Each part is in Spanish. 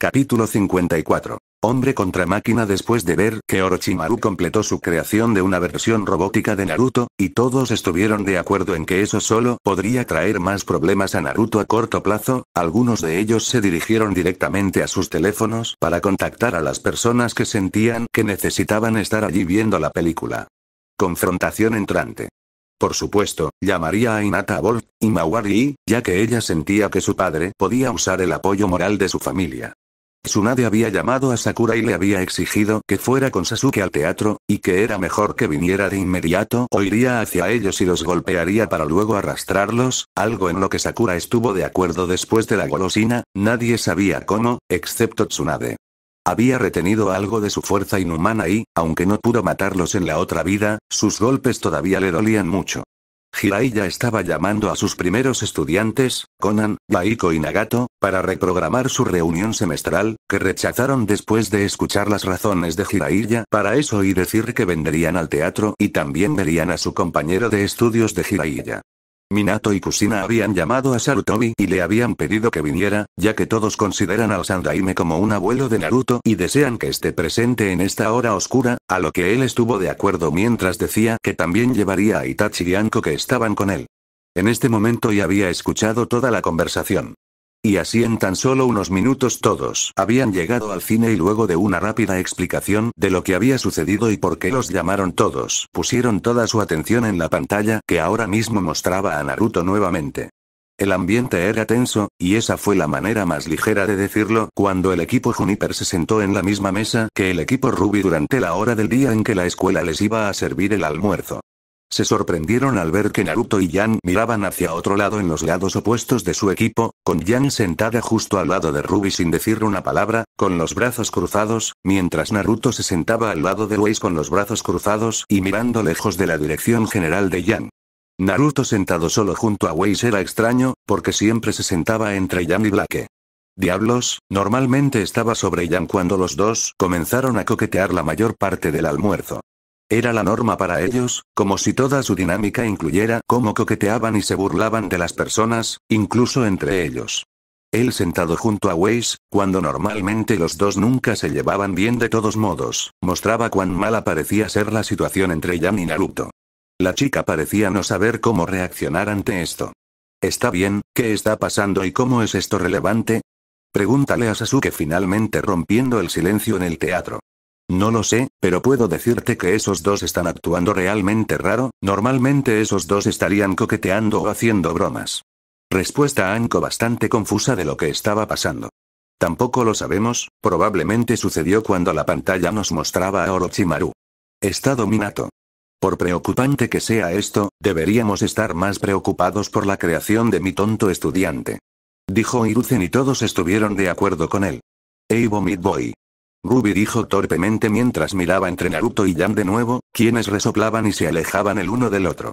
Capítulo 54. Hombre contra máquina Después de ver que Orochimaru completó su creación de una versión robótica de Naruto, y todos estuvieron de acuerdo en que eso solo podría traer más problemas a Naruto a corto plazo, algunos de ellos se dirigieron directamente a sus teléfonos para contactar a las personas que sentían que necesitaban estar allí viendo la película. Confrontación entrante. Por supuesto, llamaría a Inata y Mawari, ya que ella sentía que su padre podía usar el apoyo moral de su familia. Tsunade había llamado a Sakura y le había exigido que fuera con Sasuke al teatro, y que era mejor que viniera de inmediato o iría hacia ellos y los golpearía para luego arrastrarlos, algo en lo que Sakura estuvo de acuerdo después de la golosina, nadie sabía cómo, excepto Tsunade. Había retenido algo de su fuerza inhumana y, aunque no pudo matarlos en la otra vida, sus golpes todavía le dolían mucho. Jiraiya estaba llamando a sus primeros estudiantes, Conan, Baiko y Nagato, para reprogramar su reunión semestral, que rechazaron después de escuchar las razones de Hiraiya para eso y decir que venderían al teatro y también verían a su compañero de estudios de Jiraiya. Minato y Kusina habían llamado a Sarutobi y le habían pedido que viniera, ya que todos consideran al Sandaime como un abuelo de Naruto y desean que esté presente en esta hora oscura, a lo que él estuvo de acuerdo mientras decía que también llevaría a Itachi y Anko que estaban con él. En este momento ya había escuchado toda la conversación. Y así en tan solo unos minutos todos habían llegado al cine y luego de una rápida explicación de lo que había sucedido y por qué los llamaron todos, pusieron toda su atención en la pantalla que ahora mismo mostraba a Naruto nuevamente. El ambiente era tenso, y esa fue la manera más ligera de decirlo, cuando el equipo Juniper se sentó en la misma mesa que el equipo Ruby durante la hora del día en que la escuela les iba a servir el almuerzo. Se sorprendieron al ver que Naruto y Yan miraban hacia otro lado en los lados opuestos de su equipo, con Yan sentada justo al lado de Ruby sin decir una palabra, con los brazos cruzados, mientras Naruto se sentaba al lado de Weiss con los brazos cruzados y mirando lejos de la dirección general de Yan. Naruto sentado solo junto a Weiss era extraño, porque siempre se sentaba entre Yan y Blake. Diablos, normalmente estaba sobre Yan cuando los dos comenzaron a coquetear la mayor parte del almuerzo. Era la norma para ellos, como si toda su dinámica incluyera cómo coqueteaban y se burlaban de las personas, incluso entre ellos. Él sentado junto a Weiss, cuando normalmente los dos nunca se llevaban bien de todos modos, mostraba cuán mala parecía ser la situación entre Jan y Naruto. La chica parecía no saber cómo reaccionar ante esto. ¿Está bien? ¿Qué está pasando y cómo es esto relevante? Pregúntale a Sasuke finalmente rompiendo el silencio en el teatro. No lo sé, pero puedo decirte que esos dos están actuando realmente raro, normalmente esos dos estarían coqueteando o haciendo bromas. Respuesta Anko bastante confusa de lo que estaba pasando. Tampoco lo sabemos, probablemente sucedió cuando la pantalla nos mostraba a Orochimaru. Estado Minato. Por preocupante que sea esto, deberíamos estar más preocupados por la creación de mi tonto estudiante. Dijo Iruzen y todos estuvieron de acuerdo con él. Eibo Vomit Boy. Ruby dijo torpemente mientras miraba entre Naruto y Jan de nuevo, quienes resoplaban y se alejaban el uno del otro.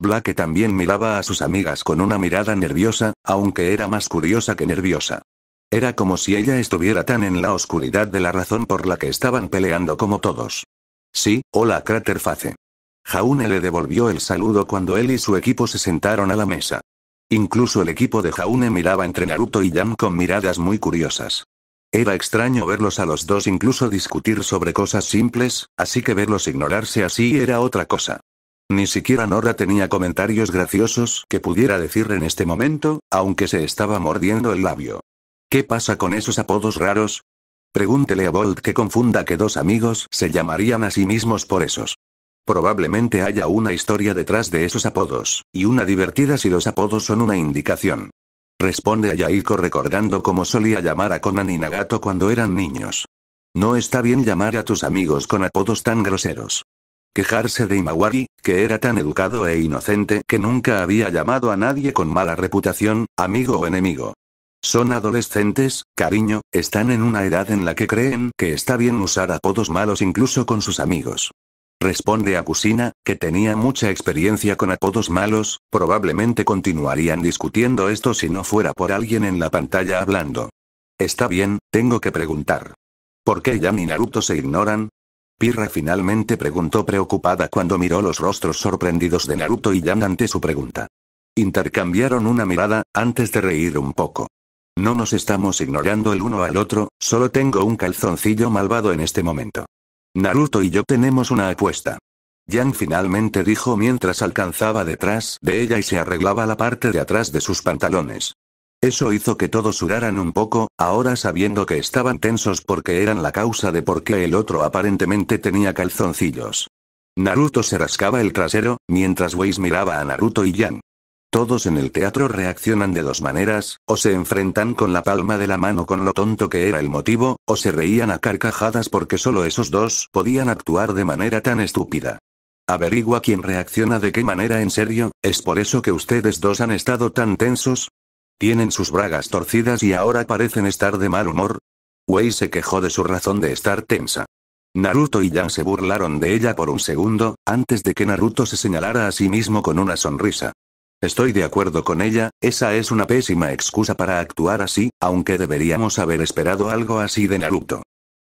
Black también miraba a sus amigas con una mirada nerviosa, aunque era más curiosa que nerviosa. Era como si ella estuviera tan en la oscuridad de la razón por la que estaban peleando como todos. Sí, hola Craterface. Jaune le devolvió el saludo cuando él y su equipo se sentaron a la mesa. Incluso el equipo de Jaune miraba entre Naruto y Yam con miradas muy curiosas. Era extraño verlos a los dos incluso discutir sobre cosas simples, así que verlos ignorarse así era otra cosa. Ni siquiera Nora tenía comentarios graciosos que pudiera decir en este momento, aunque se estaba mordiendo el labio. ¿Qué pasa con esos apodos raros? Pregúntele a Bolt que confunda que dos amigos se llamarían a sí mismos por esos. Probablemente haya una historia detrás de esos apodos, y una divertida si los apodos son una indicación. Responde a Yaiko recordando cómo solía llamar a Conan y Nagato cuando eran niños. No está bien llamar a tus amigos con apodos tan groseros. Quejarse de Imawari, que era tan educado e inocente que nunca había llamado a nadie con mala reputación, amigo o enemigo. Son adolescentes, cariño, están en una edad en la que creen que está bien usar apodos malos incluso con sus amigos responde a Kusina, que tenía mucha experiencia con apodos malos, probablemente continuarían discutiendo esto si no fuera por alguien en la pantalla hablando. Está bien, tengo que preguntar. ¿Por qué Yan y Naruto se ignoran? Pirra finalmente preguntó preocupada cuando miró los rostros sorprendidos de Naruto y Yan ante su pregunta. Intercambiaron una mirada, antes de reír un poco. No nos estamos ignorando el uno al otro, solo tengo un calzoncillo malvado en este momento. Naruto y yo tenemos una apuesta. Yang finalmente dijo mientras alcanzaba detrás de ella y se arreglaba la parte de atrás de sus pantalones. Eso hizo que todos sudaran un poco, ahora sabiendo que estaban tensos porque eran la causa de por qué el otro aparentemente tenía calzoncillos. Naruto se rascaba el trasero, mientras Weiss miraba a Naruto y Yang. Todos en el teatro reaccionan de dos maneras, o se enfrentan con la palma de la mano con lo tonto que era el motivo, o se reían a carcajadas porque solo esos dos podían actuar de manera tan estúpida. Averigua quién reacciona de qué manera en serio, ¿es por eso que ustedes dos han estado tan tensos? ¿Tienen sus bragas torcidas y ahora parecen estar de mal humor? Wei se quejó de su razón de estar tensa. Naruto y Yang se burlaron de ella por un segundo, antes de que Naruto se señalara a sí mismo con una sonrisa. Estoy de acuerdo con ella, esa es una pésima excusa para actuar así, aunque deberíamos haber esperado algo así de Naruto.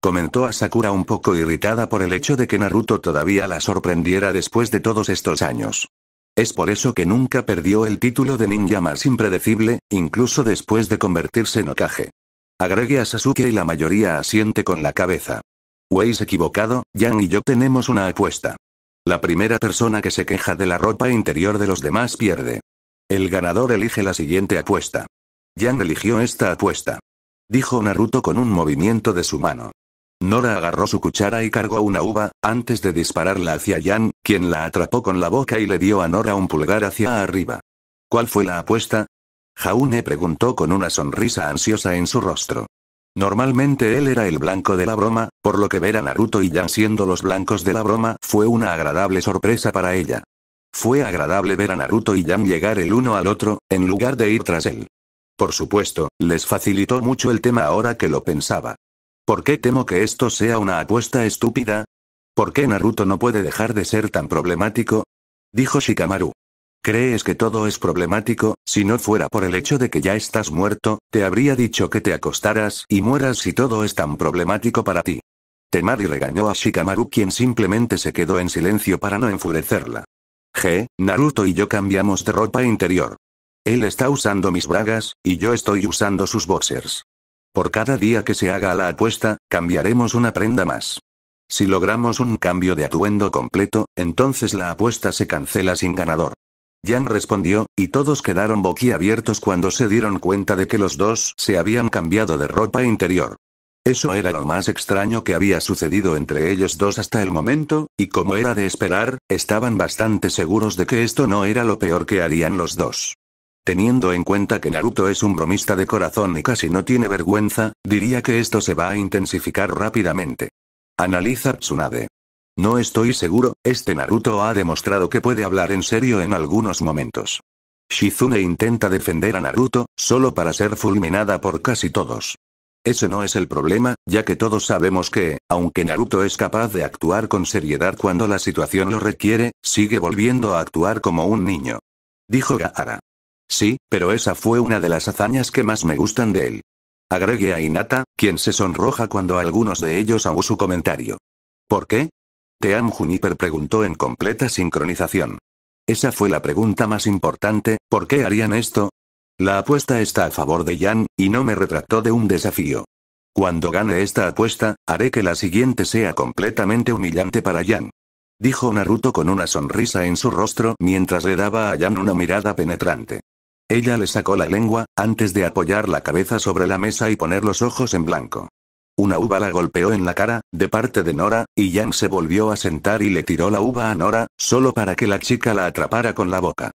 Comentó a Sakura un poco irritada por el hecho de que Naruto todavía la sorprendiera después de todos estos años. Es por eso que nunca perdió el título de ninja más impredecible, incluso después de convertirse en Okage. Agregue a Sasuke y la mayoría asiente con la cabeza. Weis equivocado, Yang y yo tenemos una apuesta. La primera persona que se queja de la ropa interior de los demás pierde. El ganador elige la siguiente apuesta. Jan eligió esta apuesta. Dijo Naruto con un movimiento de su mano. Nora agarró su cuchara y cargó una uva, antes de dispararla hacia Yan, quien la atrapó con la boca y le dio a Nora un pulgar hacia arriba. ¿Cuál fue la apuesta? Jaune preguntó con una sonrisa ansiosa en su rostro. Normalmente él era el blanco de la broma, por lo que ver a Naruto y Jan siendo los blancos de la broma fue una agradable sorpresa para ella. Fue agradable ver a Naruto y Jan llegar el uno al otro, en lugar de ir tras él. Por supuesto, les facilitó mucho el tema ahora que lo pensaba. ¿Por qué temo que esto sea una apuesta estúpida? ¿Por qué Naruto no puede dejar de ser tan problemático? Dijo Shikamaru. ¿Crees que todo es problemático? Si no fuera por el hecho de que ya estás muerto, te habría dicho que te acostaras y mueras si todo es tan problemático para ti. Temari regañó a Shikamaru quien simplemente se quedó en silencio para no enfurecerla. G, Naruto y yo cambiamos de ropa interior. Él está usando mis bragas, y yo estoy usando sus boxers. Por cada día que se haga la apuesta, cambiaremos una prenda más. Si logramos un cambio de atuendo completo, entonces la apuesta se cancela sin ganador. Yang respondió, y todos quedaron boquiabiertos cuando se dieron cuenta de que los dos se habían cambiado de ropa interior. Eso era lo más extraño que había sucedido entre ellos dos hasta el momento, y como era de esperar, estaban bastante seguros de que esto no era lo peor que harían los dos. Teniendo en cuenta que Naruto es un bromista de corazón y casi no tiene vergüenza, diría que esto se va a intensificar rápidamente. Analiza Tsunade. No estoy seguro, este Naruto ha demostrado que puede hablar en serio en algunos momentos. Shizune intenta defender a Naruto, solo para ser fulminada por casi todos. Ese no es el problema, ya que todos sabemos que, aunque Naruto es capaz de actuar con seriedad cuando la situación lo requiere, sigue volviendo a actuar como un niño. Dijo Gaara. Sí, pero esa fue una de las hazañas que más me gustan de él. Agregue a Inata, quien se sonroja cuando algunos de ellos hago su comentario. ¿Por qué? Team Juniper preguntó en completa sincronización. Esa fue la pregunta más importante, ¿por qué harían esto? La apuesta está a favor de Yan, y no me retractó de un desafío. Cuando gane esta apuesta, haré que la siguiente sea completamente humillante para Yan. Dijo Naruto con una sonrisa en su rostro mientras le daba a Yan una mirada penetrante. Ella le sacó la lengua, antes de apoyar la cabeza sobre la mesa y poner los ojos en blanco. Una uva la golpeó en la cara, de parte de Nora, y Yang se volvió a sentar y le tiró la uva a Nora, solo para que la chica la atrapara con la boca.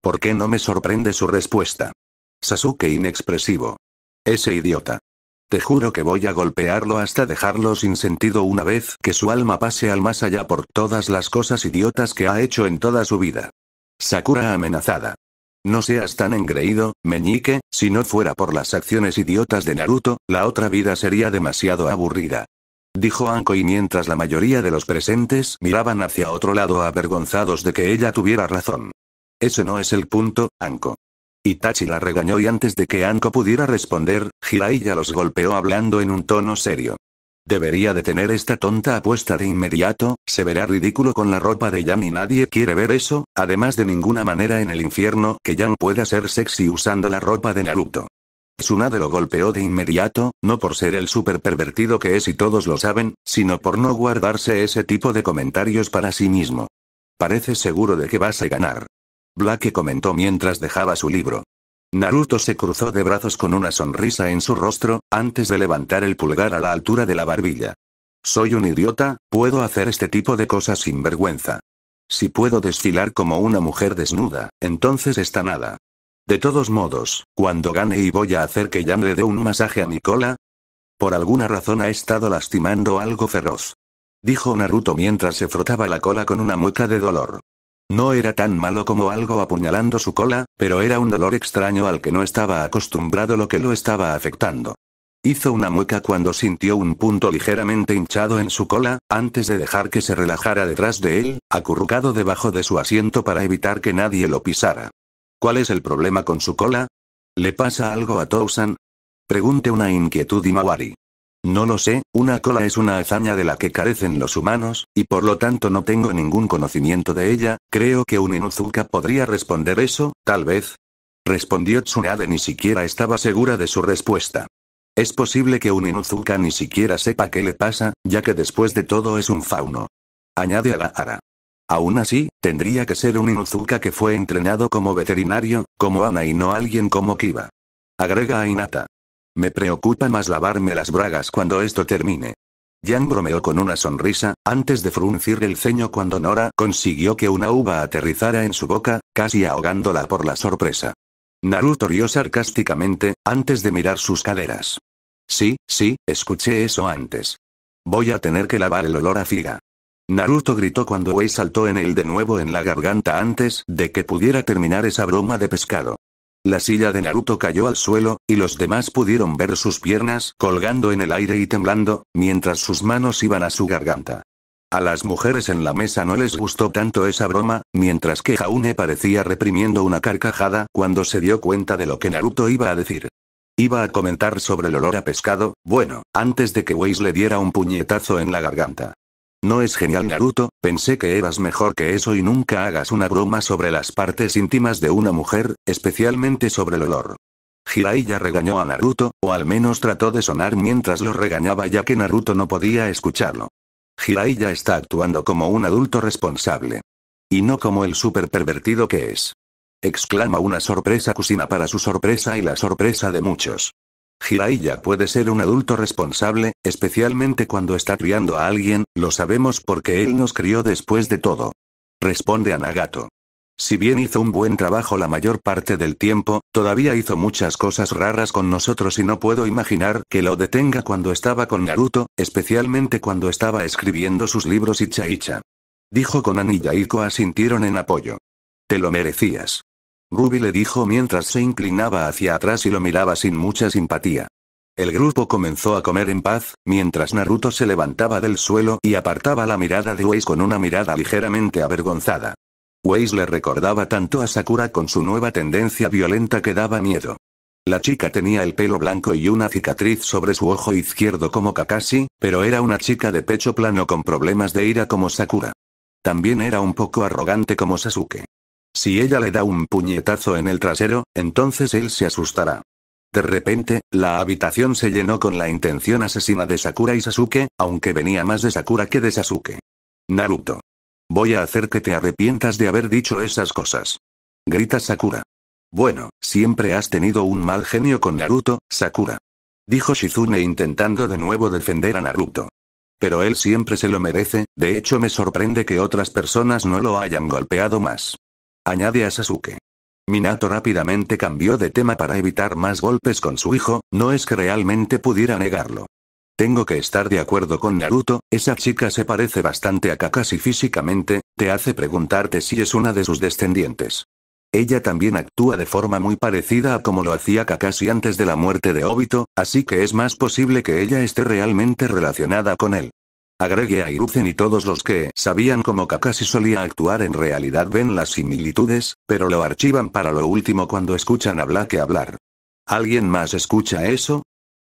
¿Por qué no me sorprende su respuesta? Sasuke inexpresivo. Ese idiota. Te juro que voy a golpearlo hasta dejarlo sin sentido una vez que su alma pase al más allá por todas las cosas idiotas que ha hecho en toda su vida. Sakura amenazada. No seas tan engreído, meñique, si no fuera por las acciones idiotas de Naruto, la otra vida sería demasiado aburrida. Dijo Anko y mientras la mayoría de los presentes miraban hacia otro lado avergonzados de que ella tuviera razón. Ese no es el punto, Anko. Itachi la regañó y antes de que Anko pudiera responder, ya los golpeó hablando en un tono serio. Debería detener esta tonta apuesta de inmediato, se verá ridículo con la ropa de Jan y nadie quiere ver eso, además de ninguna manera en el infierno que Jan pueda ser sexy usando la ropa de Naruto. Tsunade lo golpeó de inmediato, no por ser el super pervertido que es y todos lo saben, sino por no guardarse ese tipo de comentarios para sí mismo. Parece seguro de que vas a ganar. Black comentó mientras dejaba su libro. Naruto se cruzó de brazos con una sonrisa en su rostro, antes de levantar el pulgar a la altura de la barbilla. Soy un idiota, puedo hacer este tipo de cosas sin vergüenza. Si puedo desfilar como una mujer desnuda, entonces está nada. De todos modos, cuando gane y voy a hacer que Jan le dé un masaje a mi cola. Por alguna razón ha estado lastimando algo feroz. Dijo Naruto mientras se frotaba la cola con una mueca de dolor. No era tan malo como algo apuñalando su cola, pero era un dolor extraño al que no estaba acostumbrado lo que lo estaba afectando. Hizo una mueca cuando sintió un punto ligeramente hinchado en su cola, antes de dejar que se relajara detrás de él, acurrucado debajo de su asiento para evitar que nadie lo pisara. ¿Cuál es el problema con su cola? ¿Le pasa algo a Towson? Pregunte una inquietud y mawari. No lo sé, una cola es una hazaña de la que carecen los humanos, y por lo tanto no tengo ningún conocimiento de ella, creo que un Inuzuka podría responder eso, tal vez. Respondió Tsunade ni siquiera estaba segura de su respuesta. Es posible que un Inuzuka ni siquiera sepa qué le pasa, ya que después de todo es un fauno. Añade a ara. Aún así, tendría que ser un Inuzuka que fue entrenado como veterinario, como Ana y no alguien como Kiba. Agrega a Inata. Me preocupa más lavarme las bragas cuando esto termine. Jan bromeó con una sonrisa, antes de fruncir el ceño cuando Nora consiguió que una uva aterrizara en su boca, casi ahogándola por la sorpresa. Naruto rió sarcásticamente, antes de mirar sus caderas. Sí, sí, escuché eso antes. Voy a tener que lavar el olor a figa. Naruto gritó cuando Wei saltó en él de nuevo en la garganta antes de que pudiera terminar esa broma de pescado. La silla de Naruto cayó al suelo, y los demás pudieron ver sus piernas colgando en el aire y temblando, mientras sus manos iban a su garganta. A las mujeres en la mesa no les gustó tanto esa broma, mientras que Jaune parecía reprimiendo una carcajada cuando se dio cuenta de lo que Naruto iba a decir. Iba a comentar sobre el olor a pescado, bueno, antes de que Weiss le diera un puñetazo en la garganta. No es genial Naruto, pensé que eras mejor que eso y nunca hagas una broma sobre las partes íntimas de una mujer, especialmente sobre el olor. Jiraiya regañó a Naruto, o al menos trató de sonar mientras lo regañaba ya que Naruto no podía escucharlo. Jiraiya está actuando como un adulto responsable. Y no como el super pervertido que es. Exclama una sorpresa Kusina para su sorpresa y la sorpresa de muchos. Hiraiya puede ser un adulto responsable, especialmente cuando está criando a alguien, lo sabemos porque él nos crió después de todo. Responde a Nagato. Si bien hizo un buen trabajo la mayor parte del tiempo, todavía hizo muchas cosas raras con nosotros y no puedo imaginar que lo detenga cuando estaba con Naruto, especialmente cuando estaba escribiendo sus libros y chaicha. Dijo Konan y Yaiko asintieron en apoyo. Te lo merecías. Ruby le dijo mientras se inclinaba hacia atrás y lo miraba sin mucha simpatía. El grupo comenzó a comer en paz, mientras Naruto se levantaba del suelo y apartaba la mirada de Weiss con una mirada ligeramente avergonzada. Weiss le recordaba tanto a Sakura con su nueva tendencia violenta que daba miedo. La chica tenía el pelo blanco y una cicatriz sobre su ojo izquierdo como Kakashi, pero era una chica de pecho plano con problemas de ira como Sakura. También era un poco arrogante como Sasuke. Si ella le da un puñetazo en el trasero, entonces él se asustará. De repente, la habitación se llenó con la intención asesina de Sakura y Sasuke, aunque venía más de Sakura que de Sasuke. Naruto. Voy a hacer que te arrepientas de haber dicho esas cosas. Grita Sakura. Bueno, siempre has tenido un mal genio con Naruto, Sakura. Dijo Shizune intentando de nuevo defender a Naruto. Pero él siempre se lo merece, de hecho me sorprende que otras personas no lo hayan golpeado más añade a Sasuke. Minato rápidamente cambió de tema para evitar más golpes con su hijo, no es que realmente pudiera negarlo. Tengo que estar de acuerdo con Naruto, esa chica se parece bastante a Kakashi físicamente, te hace preguntarte si es una de sus descendientes. Ella también actúa de forma muy parecida a como lo hacía Kakashi antes de la muerte de Obito, así que es más posible que ella esté realmente relacionada con él. Agregue a Iruzen y todos los que sabían cómo Kakashi solía actuar en realidad ven las similitudes, pero lo archivan para lo último cuando escuchan a que hablar. ¿Alguien más escucha eso?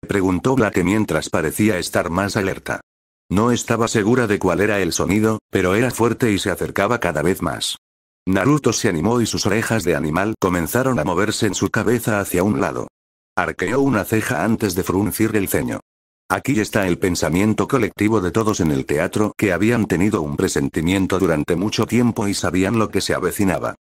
Preguntó Blake mientras parecía estar más alerta. No estaba segura de cuál era el sonido, pero era fuerte y se acercaba cada vez más. Naruto se animó y sus orejas de animal comenzaron a moverse en su cabeza hacia un lado. Arqueó una ceja antes de fruncir el ceño. Aquí está el pensamiento colectivo de todos en el teatro que habían tenido un presentimiento durante mucho tiempo y sabían lo que se avecinaba.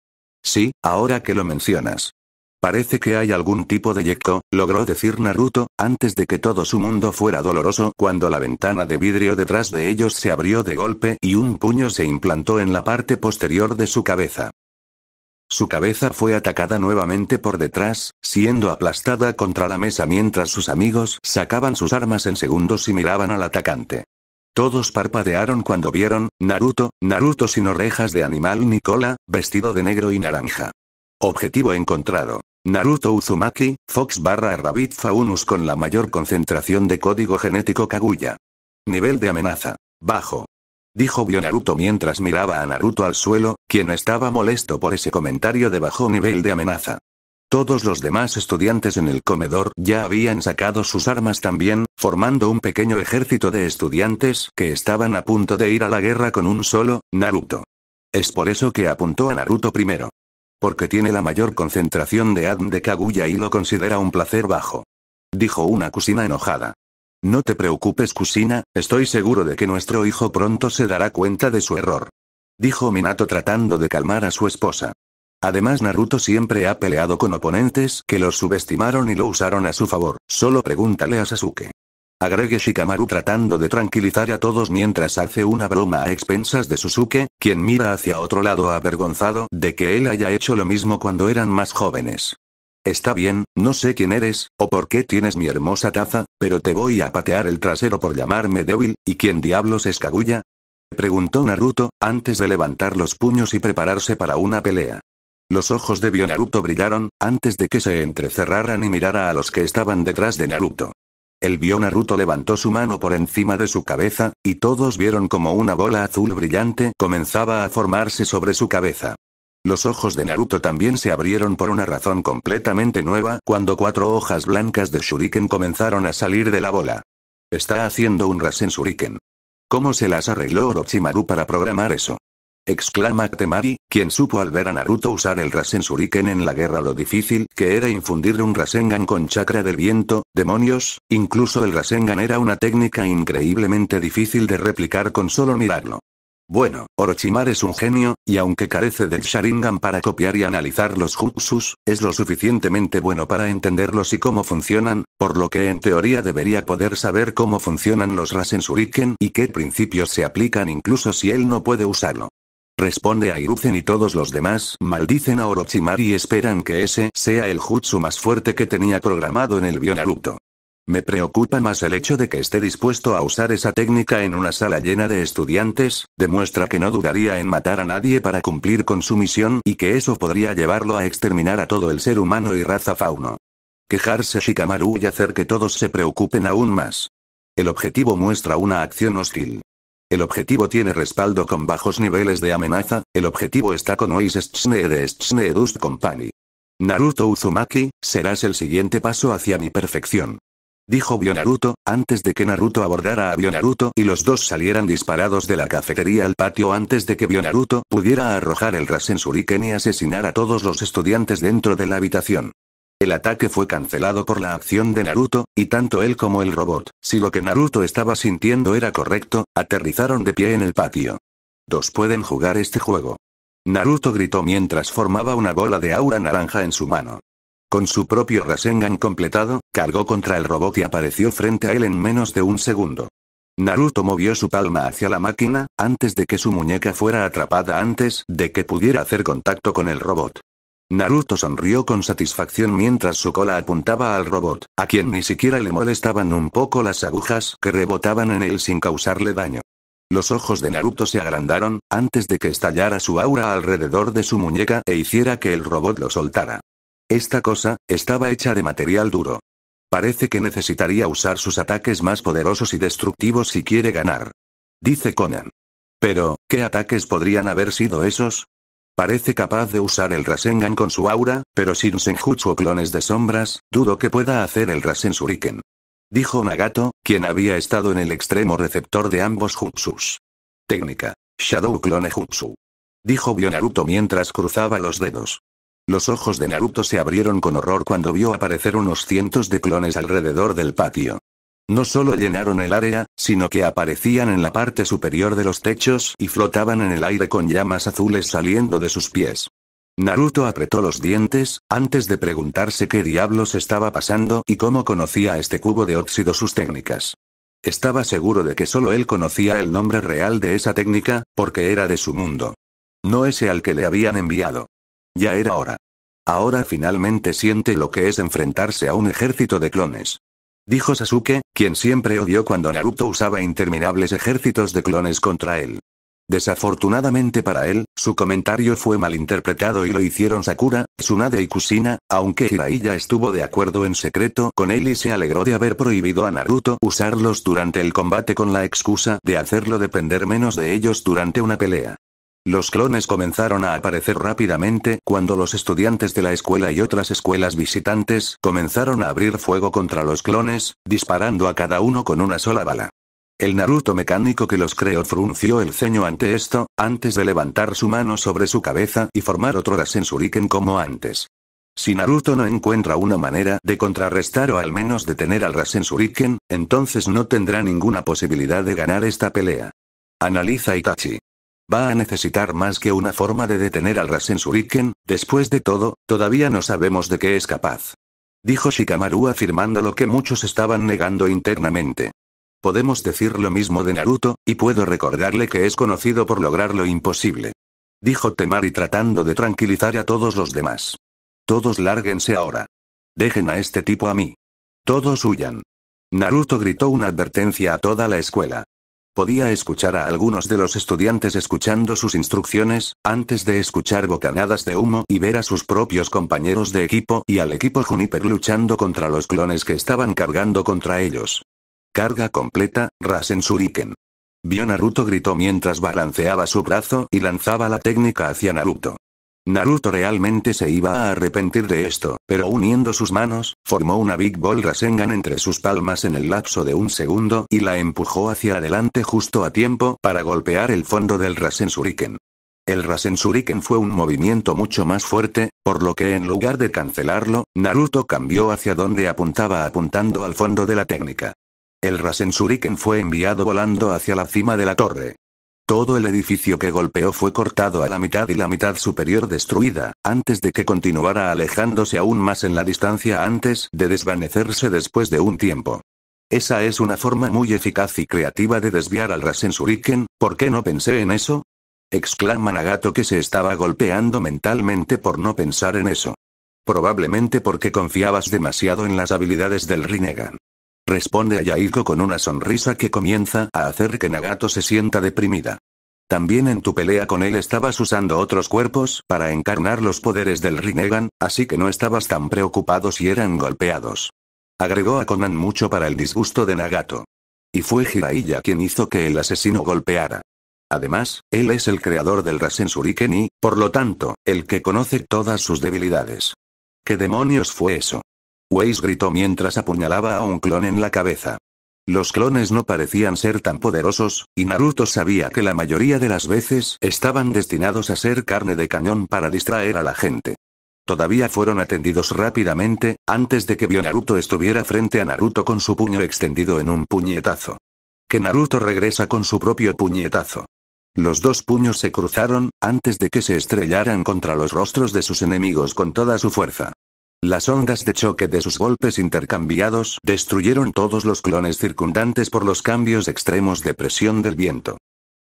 Sí, ahora que lo mencionas. Parece que hay algún tipo de yecto, logró decir Naruto, antes de que todo su mundo fuera doloroso cuando la ventana de vidrio detrás de ellos se abrió de golpe y un puño se implantó en la parte posterior de su cabeza. Su cabeza fue atacada nuevamente por detrás, siendo aplastada contra la mesa mientras sus amigos sacaban sus armas en segundos y miraban al atacante. Todos parpadearon cuando vieron, Naruto, Naruto sin orejas de animal ni cola, vestido de negro y naranja. Objetivo encontrado. Naruto Uzumaki, Fox barra Rabbit Faunus con la mayor concentración de código genético Kaguya. Nivel de amenaza. Bajo dijo Bionaruto Naruto mientras miraba a Naruto al suelo, quien estaba molesto por ese comentario de bajo nivel de amenaza. Todos los demás estudiantes en el comedor ya habían sacado sus armas también, formando un pequeño ejército de estudiantes que estaban a punto de ir a la guerra con un solo, Naruto. Es por eso que apuntó a Naruto primero. Porque tiene la mayor concentración de Adn de Kaguya y lo considera un placer bajo. Dijo una cocina enojada. No te preocupes, Kusina, estoy seguro de que nuestro hijo pronto se dará cuenta de su error. Dijo Minato tratando de calmar a su esposa. Además Naruto siempre ha peleado con oponentes que lo subestimaron y lo usaron a su favor, solo pregúntale a Sasuke. Agregue Shikamaru tratando de tranquilizar a todos mientras hace una broma a expensas de Susuke, quien mira hacia otro lado avergonzado de que él haya hecho lo mismo cuando eran más jóvenes. Está bien, no sé quién eres, o por qué tienes mi hermosa taza, pero te voy a patear el trasero por llamarme débil, ¿y quién diablos es Kaguya? Preguntó Naruto, antes de levantar los puños y prepararse para una pelea. Los ojos de Bionaruto brillaron, antes de que se entrecerraran y mirara a los que estaban detrás de Naruto. El Bionaruto levantó su mano por encima de su cabeza, y todos vieron como una bola azul brillante comenzaba a formarse sobre su cabeza. Los ojos de Naruto también se abrieron por una razón completamente nueva cuando cuatro hojas blancas de Shuriken comenzaron a salir de la bola. Está haciendo un Rasen Shuriken. ¿Cómo se las arregló Orochimaru para programar eso? Exclama Temari, quien supo al ver a Naruto usar el Rasen Shuriken en la guerra lo difícil que era infundir un Rasengan con chakra del viento, demonios, incluso el Rasengan era una técnica increíblemente difícil de replicar con solo mirarlo. Bueno, Orochimaru es un genio, y aunque carece del Sharingan para copiar y analizar los jutsus, es lo suficientemente bueno para entenderlos y cómo funcionan, por lo que en teoría debería poder saber cómo funcionan los Rasensuriken y qué principios se aplican incluso si él no puede usarlo. Responde a Iruzen y todos los demás maldicen a Orochimaru y esperan que ese sea el jutsu más fuerte que tenía programado en el Bionaruto. Me preocupa más el hecho de que esté dispuesto a usar esa técnica en una sala llena de estudiantes, demuestra que no dudaría en matar a nadie para cumplir con su misión y que eso podría llevarlo a exterminar a todo el ser humano y raza fauno. Quejarse Shikamaru y hacer que todos se preocupen aún más. El objetivo muestra una acción hostil. El objetivo tiene respaldo con bajos niveles de amenaza, el objetivo está con Ois de Company. Naruto Uzumaki, serás el siguiente paso hacia mi perfección dijo Bionaruto, antes de que Naruto abordara a Bionaruto y los dos salieran disparados de la cafetería al patio antes de que Bionaruto pudiera arrojar el Rasen y asesinar a todos los estudiantes dentro de la habitación. El ataque fue cancelado por la acción de Naruto, y tanto él como el robot, si lo que Naruto estaba sintiendo era correcto, aterrizaron de pie en el patio. Dos pueden jugar este juego. Naruto gritó mientras formaba una bola de aura naranja en su mano. Con su propio Rasengan completado, cargó contra el robot y apareció frente a él en menos de un segundo. Naruto movió su palma hacia la máquina, antes de que su muñeca fuera atrapada antes de que pudiera hacer contacto con el robot. Naruto sonrió con satisfacción mientras su cola apuntaba al robot, a quien ni siquiera le molestaban un poco las agujas que rebotaban en él sin causarle daño. Los ojos de Naruto se agrandaron, antes de que estallara su aura alrededor de su muñeca e hiciera que el robot lo soltara. Esta cosa, estaba hecha de material duro. Parece que necesitaría usar sus ataques más poderosos y destructivos si quiere ganar. Dice Conan. Pero, ¿qué ataques podrían haber sido esos? Parece capaz de usar el Rasengan con su aura, pero sin Senjutsu o clones de sombras, dudo que pueda hacer el Rasen Dijo Nagato, quien había estado en el extremo receptor de ambos jutsus. Técnica. Shadow Clone Jutsu. Dijo Bionaruto mientras cruzaba los dedos. Los ojos de Naruto se abrieron con horror cuando vio aparecer unos cientos de clones alrededor del patio. No solo llenaron el área, sino que aparecían en la parte superior de los techos y flotaban en el aire con llamas azules saliendo de sus pies. Naruto apretó los dientes, antes de preguntarse qué diablos estaba pasando y cómo conocía este cubo de óxido sus técnicas. Estaba seguro de que solo él conocía el nombre real de esa técnica, porque era de su mundo. No ese al que le habían enviado. Ya era hora. Ahora finalmente siente lo que es enfrentarse a un ejército de clones. Dijo Sasuke, quien siempre odió cuando Naruto usaba interminables ejércitos de clones contra él. Desafortunadamente para él, su comentario fue malinterpretado y lo hicieron Sakura, Tsunade y Kusina, aunque ya estuvo de acuerdo en secreto con él y se alegró de haber prohibido a Naruto usarlos durante el combate con la excusa de hacerlo depender menos de ellos durante una pelea. Los clones comenzaron a aparecer rápidamente cuando los estudiantes de la escuela y otras escuelas visitantes comenzaron a abrir fuego contra los clones, disparando a cada uno con una sola bala. El Naruto mecánico que los creó frunció el ceño ante esto, antes de levantar su mano sobre su cabeza y formar otro Rasensuriken como antes. Si Naruto no encuentra una manera de contrarrestar o al menos detener al Rasensuriken, entonces no tendrá ninguna posibilidad de ganar esta pelea. Analiza Itachi. Va a necesitar más que una forma de detener al Rasensuriken, después de todo, todavía no sabemos de qué es capaz. Dijo Shikamaru afirmando lo que muchos estaban negando internamente. Podemos decir lo mismo de Naruto, y puedo recordarle que es conocido por lograr lo imposible. Dijo Temari tratando de tranquilizar a todos los demás. Todos lárguense ahora. Dejen a este tipo a mí. Todos huyan. Naruto gritó una advertencia a toda la escuela. Podía escuchar a algunos de los estudiantes escuchando sus instrucciones, antes de escuchar bocanadas de humo y ver a sus propios compañeros de equipo y al equipo Juniper luchando contra los clones que estaban cargando contra ellos. Carga completa, Rasen Shuriken. Vio Naruto gritó mientras balanceaba su brazo y lanzaba la técnica hacia Naruto. Naruto realmente se iba a arrepentir de esto, pero uniendo sus manos, formó una Big Ball Rasengan entre sus palmas en el lapso de un segundo y la empujó hacia adelante justo a tiempo para golpear el fondo del Rasen El Rasen fue un movimiento mucho más fuerte, por lo que en lugar de cancelarlo, Naruto cambió hacia donde apuntaba apuntando al fondo de la técnica. El Rasen fue enviado volando hacia la cima de la torre. Todo el edificio que golpeó fue cortado a la mitad y la mitad superior destruida, antes de que continuara alejándose aún más en la distancia antes de desvanecerse después de un tiempo. Esa es una forma muy eficaz y creativa de desviar al Rasensuriken, ¿por qué no pensé en eso? exclama Nagato que se estaba golpeando mentalmente por no pensar en eso. Probablemente porque confiabas demasiado en las habilidades del Rinnegan. Responde a Yaiko con una sonrisa que comienza a hacer que Nagato se sienta deprimida. También en tu pelea con él estabas usando otros cuerpos para encarnar los poderes del Rinnegan, así que no estabas tan preocupado si eran golpeados. Agregó a Conan mucho para el disgusto de Nagato. Y fue Hiraiya quien hizo que el asesino golpeara. Además, él es el creador del Rasen y, por lo tanto, el que conoce todas sus debilidades. ¿Qué demonios fue eso? Weiss gritó mientras apuñalaba a un clon en la cabeza. Los clones no parecían ser tan poderosos, y Naruto sabía que la mayoría de las veces estaban destinados a ser carne de cañón para distraer a la gente. Todavía fueron atendidos rápidamente, antes de que Naruto estuviera frente a Naruto con su puño extendido en un puñetazo. Que Naruto regresa con su propio puñetazo. Los dos puños se cruzaron, antes de que se estrellaran contra los rostros de sus enemigos con toda su fuerza. Las ondas de choque de sus golpes intercambiados destruyeron todos los clones circundantes por los cambios extremos de presión del viento.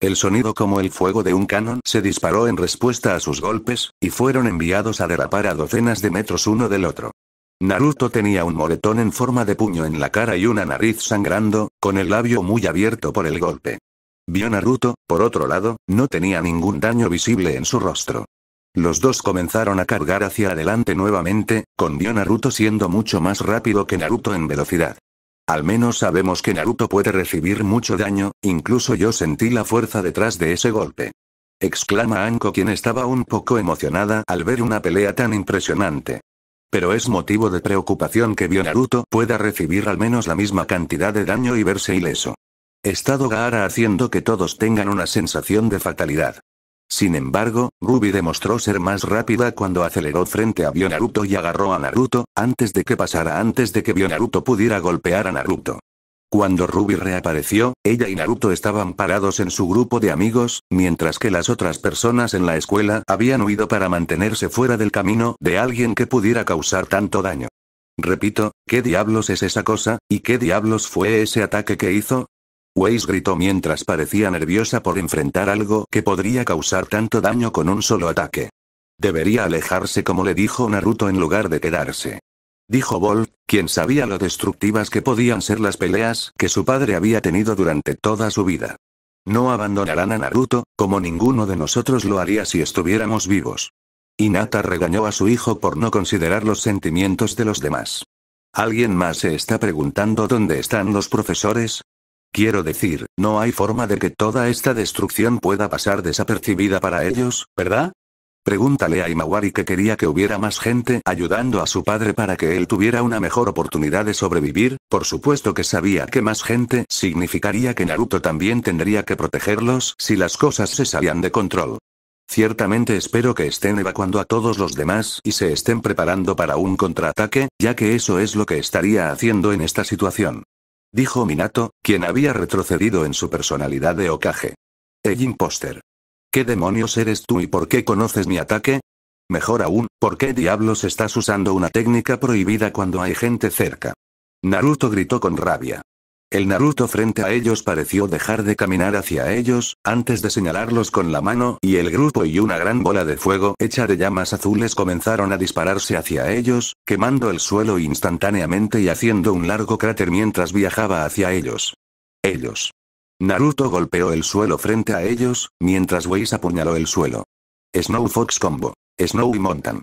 El sonido como el fuego de un canon se disparó en respuesta a sus golpes, y fueron enviados a derrapar a docenas de metros uno del otro. Naruto tenía un moretón en forma de puño en la cara y una nariz sangrando, con el labio muy abierto por el golpe. Vio Naruto, por otro lado, no tenía ningún daño visible en su rostro. Los dos comenzaron a cargar hacia adelante nuevamente, con Bionaruto Naruto siendo mucho más rápido que Naruto en velocidad. Al menos sabemos que Naruto puede recibir mucho daño, incluso yo sentí la fuerza detrás de ese golpe. Exclama Anko quien estaba un poco emocionada al ver una pelea tan impresionante. Pero es motivo de preocupación que vio Naruto pueda recibir al menos la misma cantidad de daño y verse ileso. Estado Gaara haciendo que todos tengan una sensación de fatalidad. Sin embargo, Ruby demostró ser más rápida cuando aceleró frente a Bionaruto y agarró a Naruto, antes de que pasara antes de que Bionaruto pudiera golpear a Naruto. Cuando Ruby reapareció, ella y Naruto estaban parados en su grupo de amigos, mientras que las otras personas en la escuela habían huido para mantenerse fuera del camino de alguien que pudiera causar tanto daño. Repito, ¿qué diablos es esa cosa, y qué diablos fue ese ataque que hizo? Weiss gritó mientras parecía nerviosa por enfrentar algo que podría causar tanto daño con un solo ataque. Debería alejarse como le dijo Naruto en lugar de quedarse. Dijo Wolf, quien sabía lo destructivas que podían ser las peleas que su padre había tenido durante toda su vida. No abandonarán a Naruto, como ninguno de nosotros lo haría si estuviéramos vivos. Inata regañó a su hijo por no considerar los sentimientos de los demás. Alguien más se está preguntando dónde están los profesores, Quiero decir, no hay forma de que toda esta destrucción pueda pasar desapercibida para ellos, ¿verdad? Pregúntale a Imawari que quería que hubiera más gente ayudando a su padre para que él tuviera una mejor oportunidad de sobrevivir, por supuesto que sabía que más gente significaría que Naruto también tendría que protegerlos si las cosas se salían de control. Ciertamente espero que estén evacuando a todos los demás y se estén preparando para un contraataque, ya que eso es lo que estaría haciendo en esta situación. Dijo Minato, quien había retrocedido en su personalidad de Okage. El imposter. ¿Qué demonios eres tú y por qué conoces mi ataque? Mejor aún, ¿por qué diablos estás usando una técnica prohibida cuando hay gente cerca? Naruto gritó con rabia. El Naruto frente a ellos pareció dejar de caminar hacia ellos, antes de señalarlos con la mano y el grupo y una gran bola de fuego hecha de llamas azules comenzaron a dispararse hacia ellos, quemando el suelo instantáneamente y haciendo un largo cráter mientras viajaba hacia ellos. Ellos. Naruto golpeó el suelo frente a ellos, mientras Weiss apuñaló el suelo. Snow Fox Combo. Snow y Mountain.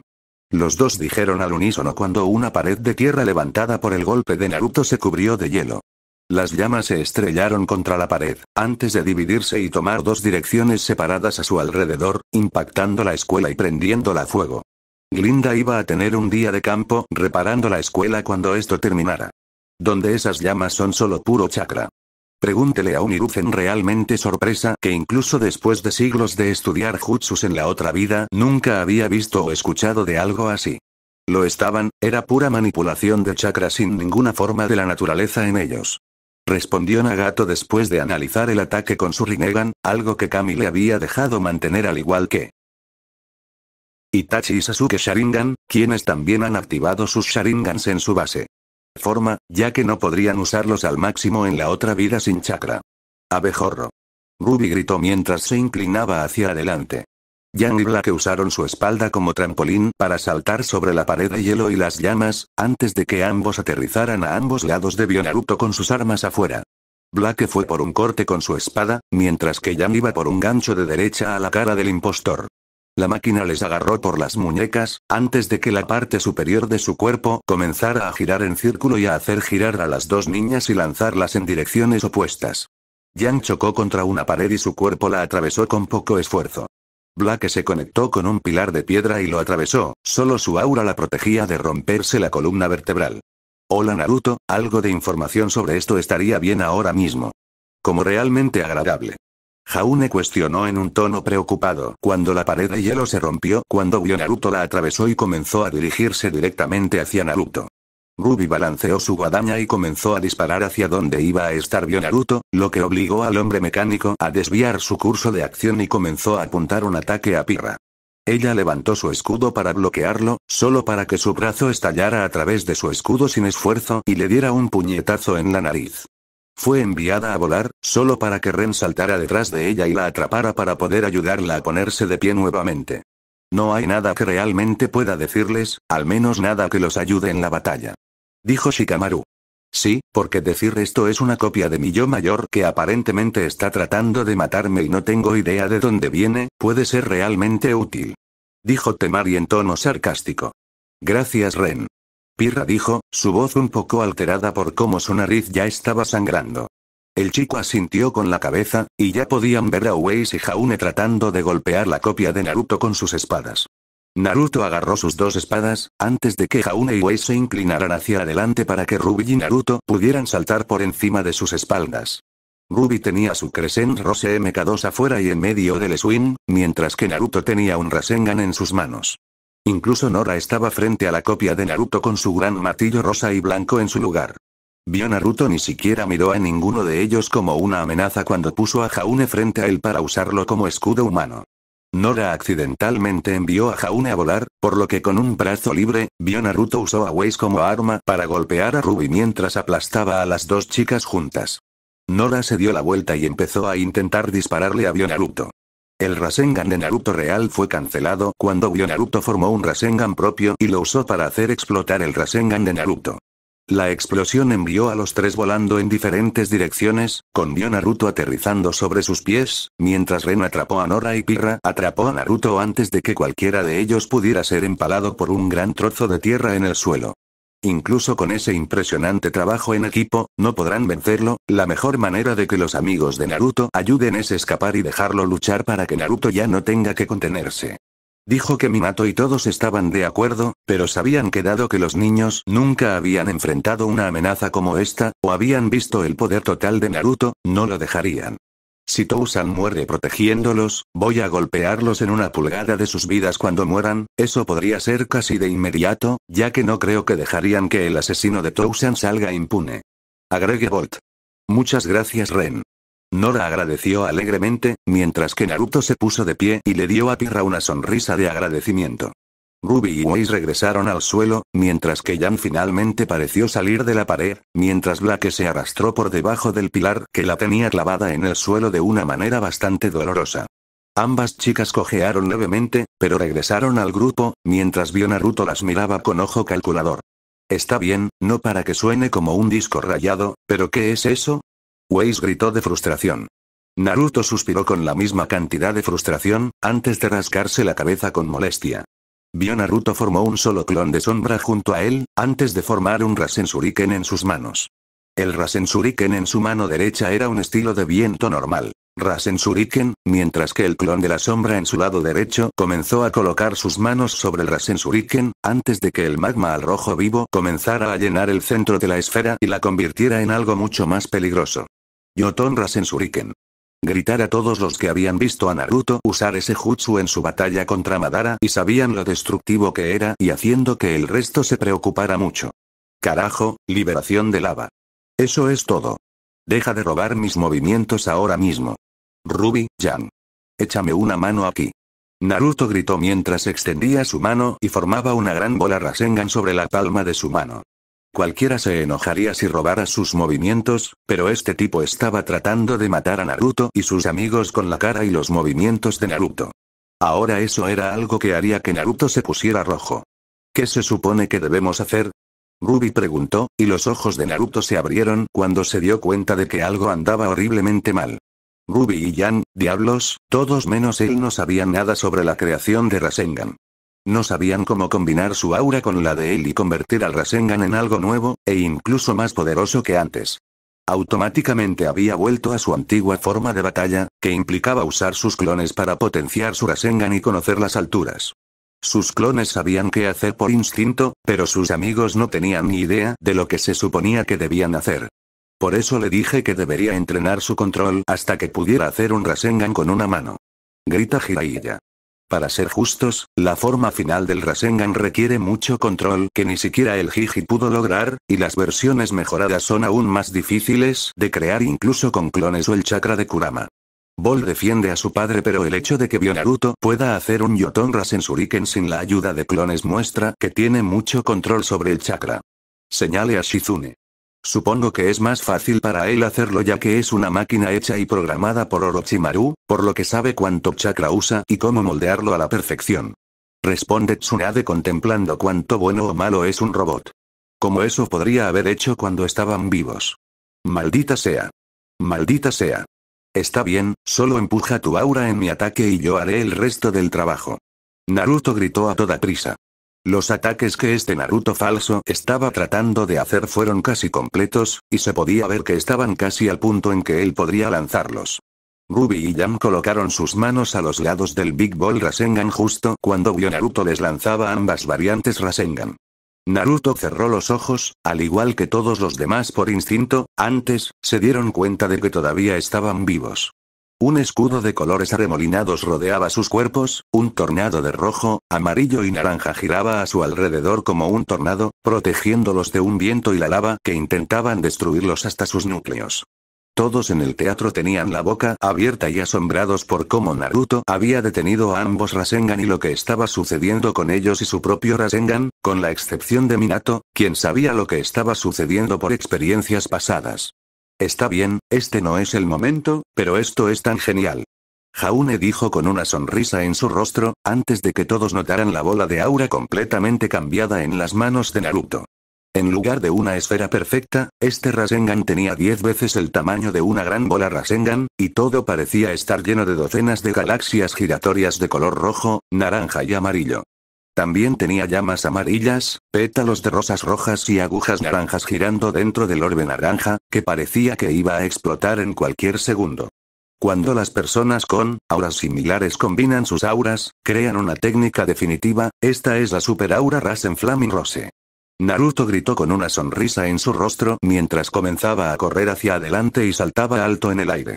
Los dos dijeron al unísono cuando una pared de tierra levantada por el golpe de Naruto se cubrió de hielo. Las llamas se estrellaron contra la pared, antes de dividirse y tomar dos direcciones separadas a su alrededor, impactando la escuela y prendiéndola a fuego. Glinda iba a tener un día de campo reparando la escuela cuando esto terminara. Donde esas llamas son solo puro chakra. Pregúntele a un realmente sorpresa que incluso después de siglos de estudiar jutsus en la otra vida nunca había visto o escuchado de algo así. Lo estaban, era pura manipulación de chakra sin ninguna forma de la naturaleza en ellos. Respondió Nagato después de analizar el ataque con su Rinnegan, algo que Kami le había dejado mantener al igual que Itachi y Sasuke Sharingan, quienes también han activado sus Sharingans en su base. Forma, ya que no podrían usarlos al máximo en la otra vida sin chakra. Abejorro. Ruby gritó mientras se inclinaba hacia adelante. Yang y Black usaron su espalda como trampolín para saltar sobre la pared de hielo y las llamas, antes de que ambos aterrizaran a ambos lados de Bionaruto con sus armas afuera. Black fue por un corte con su espada, mientras que Yang iba por un gancho de derecha a la cara del impostor. La máquina les agarró por las muñecas, antes de que la parte superior de su cuerpo comenzara a girar en círculo y a hacer girar a las dos niñas y lanzarlas en direcciones opuestas. Yang chocó contra una pared y su cuerpo la atravesó con poco esfuerzo. Black se conectó con un pilar de piedra y lo atravesó, solo su aura la protegía de romperse la columna vertebral. Hola Naruto, algo de información sobre esto estaría bien ahora mismo. Como realmente agradable. Jaune cuestionó en un tono preocupado cuando la pared de hielo se rompió cuando vio Naruto la atravesó y comenzó a dirigirse directamente hacia Naruto. Ruby balanceó su guadaña y comenzó a disparar hacia donde iba a estar Bionaruto, lo que obligó al hombre mecánico a desviar su curso de acción y comenzó a apuntar un ataque a Pirra. Ella levantó su escudo para bloquearlo, solo para que su brazo estallara a través de su escudo sin esfuerzo y le diera un puñetazo en la nariz. Fue enviada a volar, solo para que Ren saltara detrás de ella y la atrapara para poder ayudarla a ponerse de pie nuevamente. No hay nada que realmente pueda decirles, al menos nada que los ayude en la batalla dijo Shikamaru. Sí, porque decir esto es una copia de mi yo mayor que aparentemente está tratando de matarme y no tengo idea de dónde viene, puede ser realmente útil. Dijo Temari en tono sarcástico. Gracias Ren. Pirra dijo, su voz un poco alterada por cómo su nariz ya estaba sangrando. El chico asintió con la cabeza, y ya podían ver a Weis y Jaune tratando de golpear la copia de Naruto con sus espadas. Naruto agarró sus dos espadas, antes de que Jaune y Wei se inclinaran hacia adelante para que Ruby y Naruto pudieran saltar por encima de sus espaldas. Ruby tenía su Crescent Rose MK2 afuera y en medio del swing, mientras que Naruto tenía un Rasengan en sus manos. Incluso Nora estaba frente a la copia de Naruto con su gran matillo rosa y blanco en su lugar. Vio Naruto ni siquiera miró a ninguno de ellos como una amenaza cuando puso a Jaune frente a él para usarlo como escudo humano. Nora accidentalmente envió a Jaune a volar, por lo que con un brazo libre, vio Naruto usó a Weiss como arma para golpear a Ruby mientras aplastaba a las dos chicas juntas. Nora se dio la vuelta y empezó a intentar dispararle a Bionaruto. El Rasengan de Naruto real fue cancelado cuando Bionaruto formó un Rasengan propio y lo usó para hacer explotar el Rasengan de Naruto. La explosión envió a los tres volando en diferentes direcciones, con Naruto aterrizando sobre sus pies, mientras Ren atrapó a Nora y Pirra atrapó a Naruto antes de que cualquiera de ellos pudiera ser empalado por un gran trozo de tierra en el suelo. Incluso con ese impresionante trabajo en equipo, no podrán vencerlo, la mejor manera de que los amigos de Naruto ayuden es escapar y dejarlo luchar para que Naruto ya no tenga que contenerse. Dijo que Minato y todos estaban de acuerdo, pero sabían que dado que los niños nunca habían enfrentado una amenaza como esta, o habían visto el poder total de Naruto, no lo dejarían. Si Tousan muere protegiéndolos, voy a golpearlos en una pulgada de sus vidas cuando mueran, eso podría ser casi de inmediato, ya que no creo que dejarían que el asesino de Tousan salga impune. Agregue Bolt. Muchas gracias Ren. Nora agradeció alegremente, mientras que Naruto se puso de pie y le dio a Pirra una sonrisa de agradecimiento. Ruby y Weiss regresaron al suelo, mientras que Jan finalmente pareció salir de la pared, mientras Black se arrastró por debajo del pilar que la tenía clavada en el suelo de una manera bastante dolorosa. Ambas chicas cojearon levemente, pero regresaron al grupo, mientras vio Naruto las miraba con ojo calculador. Está bien, no para que suene como un disco rayado, pero ¿qué es eso? Weiss gritó de frustración. Naruto suspiró con la misma cantidad de frustración, antes de rascarse la cabeza con molestia. Vio Naruto formó un solo clon de sombra junto a él, antes de formar un Rasensuriken en sus manos. El Rasensuriken en su mano derecha era un estilo de viento normal. Rasensuriken, mientras que el clon de la sombra en su lado derecho comenzó a colocar sus manos sobre el Rasensuriken, antes de que el magma al rojo vivo comenzara a llenar el centro de la esfera y la convirtiera en algo mucho más peligroso. Yoton Rasensuriken. Gritar a todos los que habían visto a Naruto usar ese jutsu en su batalla contra Madara y sabían lo destructivo que era y haciendo que el resto se preocupara mucho. Carajo, liberación de lava. Eso es todo. Deja de robar mis movimientos ahora mismo. Ruby, Jan. Échame una mano aquí. Naruto gritó mientras extendía su mano y formaba una gran bola Rasengan sobre la palma de su mano. Cualquiera se enojaría si robara sus movimientos, pero este tipo estaba tratando de matar a Naruto y sus amigos con la cara y los movimientos de Naruto. Ahora eso era algo que haría que Naruto se pusiera rojo. ¿Qué se supone que debemos hacer? Ruby preguntó, y los ojos de Naruto se abrieron cuando se dio cuenta de que algo andaba horriblemente mal. Ruby y Jan, diablos, todos menos él no sabían nada sobre la creación de Rasengan. No sabían cómo combinar su aura con la de él y convertir al Rasengan en algo nuevo, e incluso más poderoso que antes. Automáticamente había vuelto a su antigua forma de batalla, que implicaba usar sus clones para potenciar su Rasengan y conocer las alturas. Sus clones sabían qué hacer por instinto, pero sus amigos no tenían ni idea de lo que se suponía que debían hacer. Por eso le dije que debería entrenar su control hasta que pudiera hacer un Rasengan con una mano. Grita Hiraiya. Para ser justos, la forma final del Rasengan requiere mucho control que ni siquiera el Jiji pudo lograr, y las versiones mejoradas son aún más difíciles de crear incluso con clones o el chakra de Kurama. Bol defiende a su padre pero el hecho de que Bionaruto pueda hacer un Yoton Rasensuriken sin la ayuda de clones muestra que tiene mucho control sobre el chakra. Señale a Shizune. Supongo que es más fácil para él hacerlo ya que es una máquina hecha y programada por Orochimaru, por lo que sabe cuánto chakra usa y cómo moldearlo a la perfección. Responde Tsunade contemplando cuánto bueno o malo es un robot. Como eso podría haber hecho cuando estaban vivos. Maldita sea. Maldita sea. Está bien, solo empuja tu aura en mi ataque y yo haré el resto del trabajo. Naruto gritó a toda prisa. Los ataques que este Naruto falso estaba tratando de hacer fueron casi completos, y se podía ver que estaban casi al punto en que él podría lanzarlos. Ruby y Yam colocaron sus manos a los lados del Big Ball Rasengan justo cuando vio Naruto les lanzaba ambas variantes Rasengan. Naruto cerró los ojos, al igual que todos los demás por instinto, antes, se dieron cuenta de que todavía estaban vivos. Un escudo de colores arremolinados rodeaba sus cuerpos, un tornado de rojo, amarillo y naranja giraba a su alrededor como un tornado, protegiéndolos de un viento y la lava que intentaban destruirlos hasta sus núcleos. Todos en el teatro tenían la boca abierta y asombrados por cómo Naruto había detenido a ambos Rasengan y lo que estaba sucediendo con ellos y su propio Rasengan, con la excepción de Minato, quien sabía lo que estaba sucediendo por experiencias pasadas. Está bien, este no es el momento, pero esto es tan genial. Jaune dijo con una sonrisa en su rostro, antes de que todos notaran la bola de aura completamente cambiada en las manos de Naruto. En lugar de una esfera perfecta, este Rasengan tenía 10 veces el tamaño de una gran bola Rasengan, y todo parecía estar lleno de docenas de galaxias giratorias de color rojo, naranja y amarillo. También tenía llamas amarillas, pétalos de rosas rojas y agujas naranjas girando dentro del orbe naranja, que parecía que iba a explotar en cualquier segundo. Cuando las personas con auras similares combinan sus auras, crean una técnica definitiva, esta es la super aura Rasen Flaming Rose. Naruto gritó con una sonrisa en su rostro mientras comenzaba a correr hacia adelante y saltaba alto en el aire.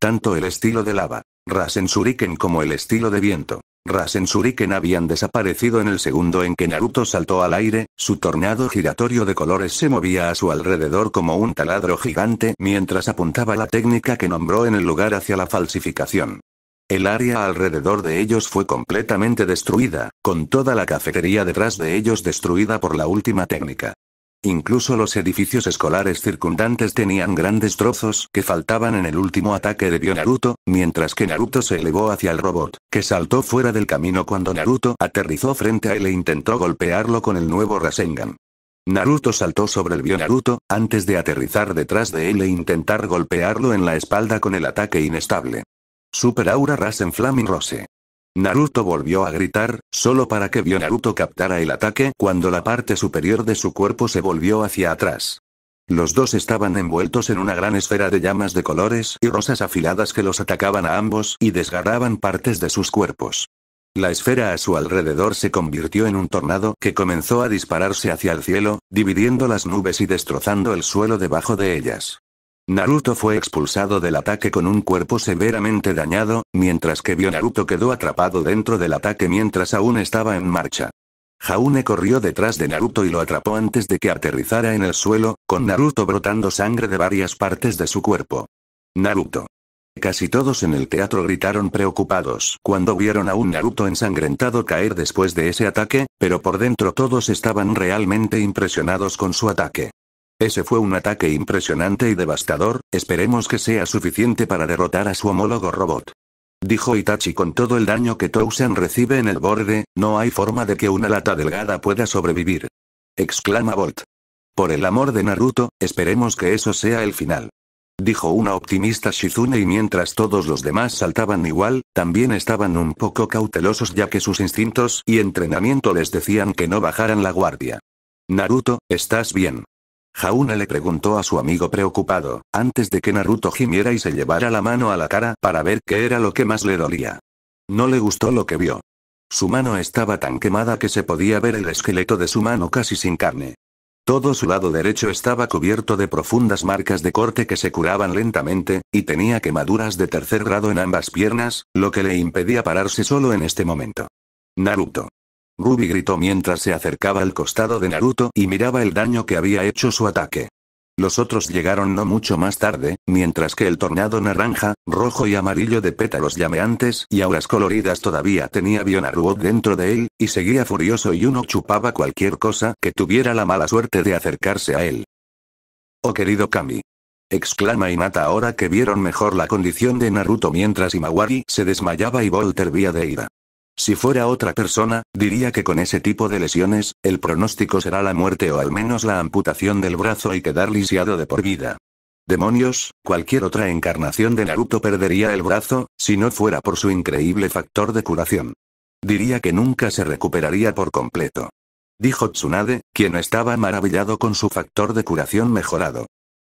Tanto el estilo de lava, Rasen Shuriken como el estilo de viento, Rasen habían desaparecido en el segundo en que Naruto saltó al aire, su tornado giratorio de colores se movía a su alrededor como un taladro gigante mientras apuntaba la técnica que nombró en el lugar hacia la falsificación. El área alrededor de ellos fue completamente destruida, con toda la cafetería detrás de ellos destruida por la última técnica. Incluso los edificios escolares circundantes tenían grandes trozos que faltaban en el último ataque de Bio Naruto, mientras que Naruto se elevó hacia el robot, que saltó fuera del camino cuando Naruto aterrizó frente a él e intentó golpearlo con el nuevo Rasengan. Naruto saltó sobre el Bio Naruto, antes de aterrizar detrás de él e intentar golpearlo en la espalda con el ataque inestable. Super Aura Rasen Flaming Rose. Naruto volvió a gritar, solo para que vio Naruto captara el ataque cuando la parte superior de su cuerpo se volvió hacia atrás. Los dos estaban envueltos en una gran esfera de llamas de colores y rosas afiladas que los atacaban a ambos y desgarraban partes de sus cuerpos. La esfera a su alrededor se convirtió en un tornado que comenzó a dispararse hacia el cielo, dividiendo las nubes y destrozando el suelo debajo de ellas. Naruto fue expulsado del ataque con un cuerpo severamente dañado, mientras que vio Naruto quedó atrapado dentro del ataque mientras aún estaba en marcha. Jaune corrió detrás de Naruto y lo atrapó antes de que aterrizara en el suelo, con Naruto brotando sangre de varias partes de su cuerpo. Naruto. Casi todos en el teatro gritaron preocupados cuando vieron a un Naruto ensangrentado caer después de ese ataque, pero por dentro todos estaban realmente impresionados con su ataque. Ese fue un ataque impresionante y devastador, esperemos que sea suficiente para derrotar a su homólogo robot. Dijo Itachi con todo el daño que Tousan recibe en el borde, no hay forma de que una lata delgada pueda sobrevivir. Exclama Bolt. Por el amor de Naruto, esperemos que eso sea el final. Dijo una optimista Shizune y mientras todos los demás saltaban igual, también estaban un poco cautelosos ya que sus instintos y entrenamiento les decían que no bajaran la guardia. Naruto, ¿estás bien? Jauna le preguntó a su amigo preocupado, antes de que Naruto gimiera y se llevara la mano a la cara para ver qué era lo que más le dolía. No le gustó lo que vio. Su mano estaba tan quemada que se podía ver el esqueleto de su mano casi sin carne. Todo su lado derecho estaba cubierto de profundas marcas de corte que se curaban lentamente, y tenía quemaduras de tercer grado en ambas piernas, lo que le impedía pararse solo en este momento. Naruto. Ruby gritó mientras se acercaba al costado de Naruto y miraba el daño que había hecho su ataque. Los otros llegaron no mucho más tarde, mientras que el tornado naranja, rojo y amarillo de pétalos llameantes y auras coloridas todavía tenía Bionaruot dentro de él, y seguía furioso y uno chupaba cualquier cosa que tuviera la mala suerte de acercarse a él. Oh querido Kami. Exclama Inata ahora que vieron mejor la condición de Naruto mientras Imawari se desmayaba y Volter vía de ira. Si fuera otra persona, diría que con ese tipo de lesiones, el pronóstico será la muerte o al menos la amputación del brazo y quedar lisiado de por vida. Demonios, cualquier otra encarnación de Naruto perdería el brazo, si no fuera por su increíble factor de curación. Diría que nunca se recuperaría por completo. Dijo Tsunade, quien estaba maravillado con su factor de curación mejorado.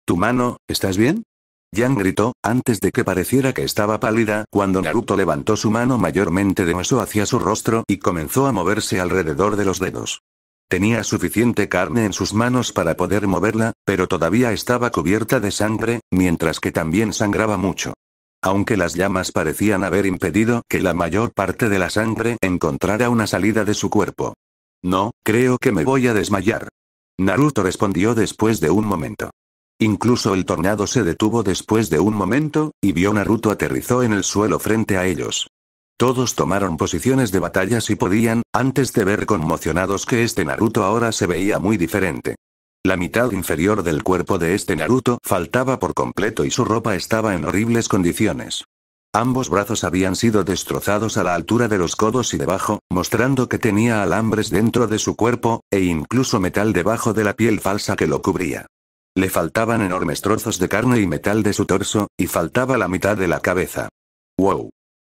¿Tu mano, estás bien? Yang gritó, antes de que pareciera que estaba pálida, cuando Naruto levantó su mano mayormente de hueso hacia su rostro y comenzó a moverse alrededor de los dedos. Tenía suficiente carne en sus manos para poder moverla, pero todavía estaba cubierta de sangre, mientras que también sangraba mucho. Aunque las llamas parecían haber impedido que la mayor parte de la sangre encontrara una salida de su cuerpo. No, creo que me voy a desmayar. Naruto respondió después de un momento. Incluso el tornado se detuvo después de un momento, y vio Naruto aterrizó en el suelo frente a ellos. Todos tomaron posiciones de batalla si podían, antes de ver conmocionados que este Naruto ahora se veía muy diferente. La mitad inferior del cuerpo de este Naruto faltaba por completo y su ropa estaba en horribles condiciones. Ambos brazos habían sido destrozados a la altura de los codos y debajo, mostrando que tenía alambres dentro de su cuerpo, e incluso metal debajo de la piel falsa que lo cubría. Le faltaban enormes trozos de carne y metal de su torso, y faltaba la mitad de la cabeza. ¡Wow!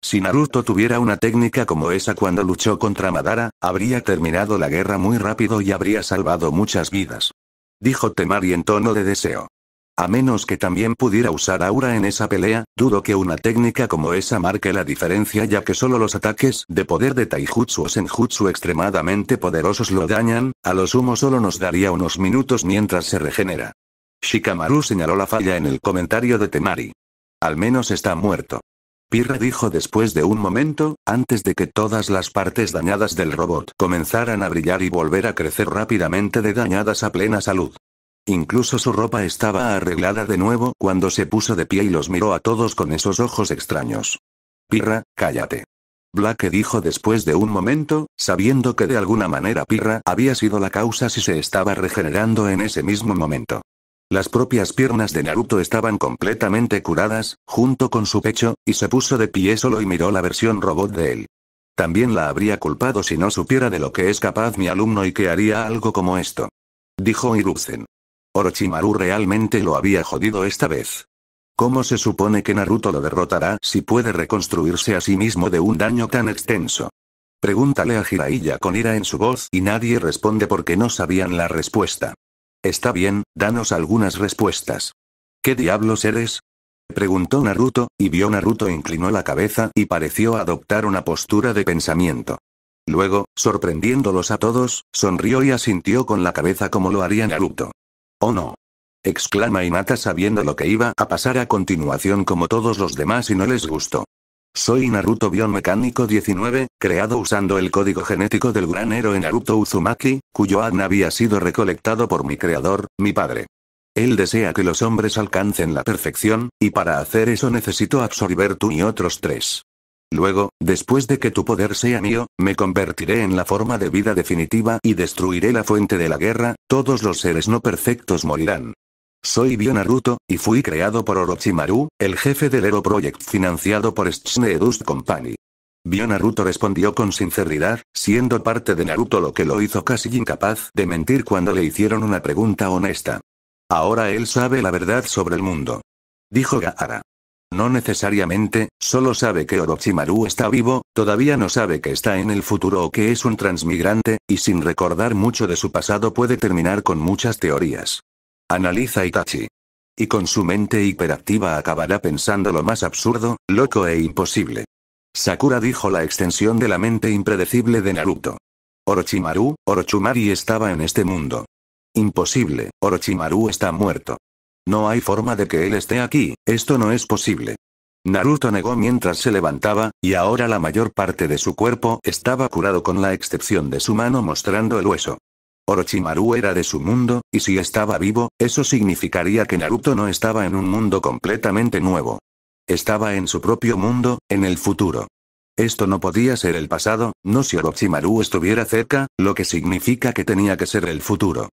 Si Naruto tuviera una técnica como esa cuando luchó contra Madara, habría terminado la guerra muy rápido y habría salvado muchas vidas. Dijo Temari en tono de deseo. A menos que también pudiera usar aura en esa pelea, dudo que una técnica como esa marque la diferencia ya que solo los ataques de poder de Taijutsu o Senjutsu extremadamente poderosos lo dañan, a lo sumo solo nos daría unos minutos mientras se regenera. Shikamaru señaló la falla en el comentario de Temari. Al menos está muerto. Pirra dijo después de un momento, antes de que todas las partes dañadas del robot comenzaran a brillar y volver a crecer rápidamente de dañadas a plena salud. Incluso su ropa estaba arreglada de nuevo cuando se puso de pie y los miró a todos con esos ojos extraños. Pirra, cállate. Black dijo después de un momento, sabiendo que de alguna manera Pirra había sido la causa si se estaba regenerando en ese mismo momento. Las propias piernas de Naruto estaban completamente curadas, junto con su pecho, y se puso de pie solo y miró la versión robot de él. También la habría culpado si no supiera de lo que es capaz mi alumno y que haría algo como esto. Dijo Hiruzen. Orochimaru realmente lo había jodido esta vez. ¿Cómo se supone que Naruto lo derrotará si puede reconstruirse a sí mismo de un daño tan extenso? Pregúntale a Jiraiya con ira en su voz y nadie responde porque no sabían la respuesta. Está bien, danos algunas respuestas. ¿Qué diablos eres? Preguntó Naruto, y vio Naruto inclinó la cabeza y pareció adoptar una postura de pensamiento. Luego, sorprendiéndolos a todos, sonrió y asintió con la cabeza como lo haría Naruto. oh no? exclama Inata sabiendo lo que iba a pasar a continuación como todos los demás y no les gustó. Soy Naruto Biomecánico 19, creado usando el código genético del gran héroe Naruto Uzumaki, cuyo ADN había sido recolectado por mi creador, mi padre. Él desea que los hombres alcancen la perfección, y para hacer eso necesito absorber tú y otros tres. Luego, después de que tu poder sea mío, me convertiré en la forma de vida definitiva y destruiré la fuente de la guerra, todos los seres no perfectos morirán. Soy Bio Naruto, y fui creado por Orochimaru, el jefe del Hero Project financiado por Sneedust Company. Bio Naruto respondió con sinceridad, siendo parte de Naruto lo que lo hizo casi incapaz de mentir cuando le hicieron una pregunta honesta. Ahora él sabe la verdad sobre el mundo. Dijo Gaara. No necesariamente, solo sabe que Orochimaru está vivo, todavía no sabe que está en el futuro o que es un transmigrante, y sin recordar mucho de su pasado puede terminar con muchas teorías analiza Itachi. Y con su mente hiperactiva acabará pensando lo más absurdo, loco e imposible. Sakura dijo la extensión de la mente impredecible de Naruto. Orochimaru, Orochumari estaba en este mundo. Imposible, Orochimaru está muerto. No hay forma de que él esté aquí, esto no es posible. Naruto negó mientras se levantaba, y ahora la mayor parte de su cuerpo estaba curado con la excepción de su mano mostrando el hueso. Orochimaru era de su mundo, y si estaba vivo, eso significaría que Naruto no estaba en un mundo completamente nuevo. Estaba en su propio mundo, en el futuro. Esto no podía ser el pasado, no si Orochimaru estuviera cerca, lo que significa que tenía que ser el futuro.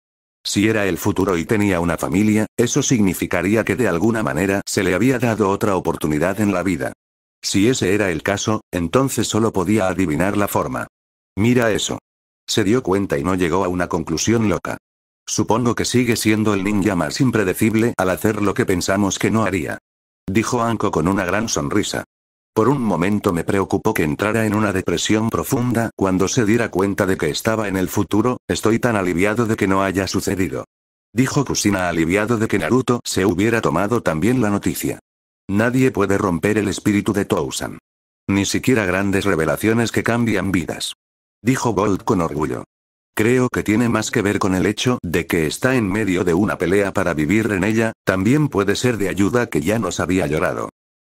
Si era el futuro y tenía una familia, eso significaría que de alguna manera se le había dado otra oportunidad en la vida. Si ese era el caso, entonces solo podía adivinar la forma. Mira eso se dio cuenta y no llegó a una conclusión loca. Supongo que sigue siendo el ninja más impredecible al hacer lo que pensamos que no haría. Dijo Anko con una gran sonrisa. Por un momento me preocupó que entrara en una depresión profunda cuando se diera cuenta de que estaba en el futuro, estoy tan aliviado de que no haya sucedido. Dijo Kusina aliviado de que Naruto se hubiera tomado también la noticia. Nadie puede romper el espíritu de Tousan. Ni siquiera grandes revelaciones que cambian vidas dijo Gold con orgullo. Creo que tiene más que ver con el hecho de que está en medio de una pelea para vivir en ella, también puede ser de ayuda que ya nos había llorado.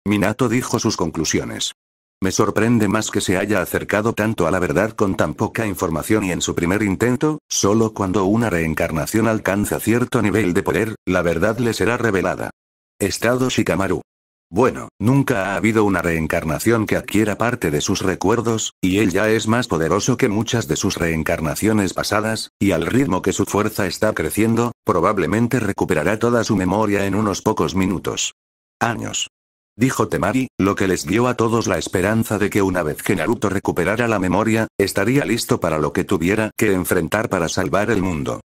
Minato dijo sus conclusiones. Me sorprende más que se haya acercado tanto a la verdad con tan poca información y en su primer intento, solo cuando una reencarnación alcanza cierto nivel de poder, la verdad le será revelada. Estado Shikamaru. Bueno, nunca ha habido una reencarnación que adquiera parte de sus recuerdos, y él ya es más poderoso que muchas de sus reencarnaciones pasadas, y al ritmo que su fuerza está creciendo, probablemente recuperará toda su memoria en unos pocos minutos. Años. Dijo Temari, lo que les dio a todos la esperanza de que una vez que Naruto recuperara la memoria, estaría listo para lo que tuviera que enfrentar para salvar el mundo.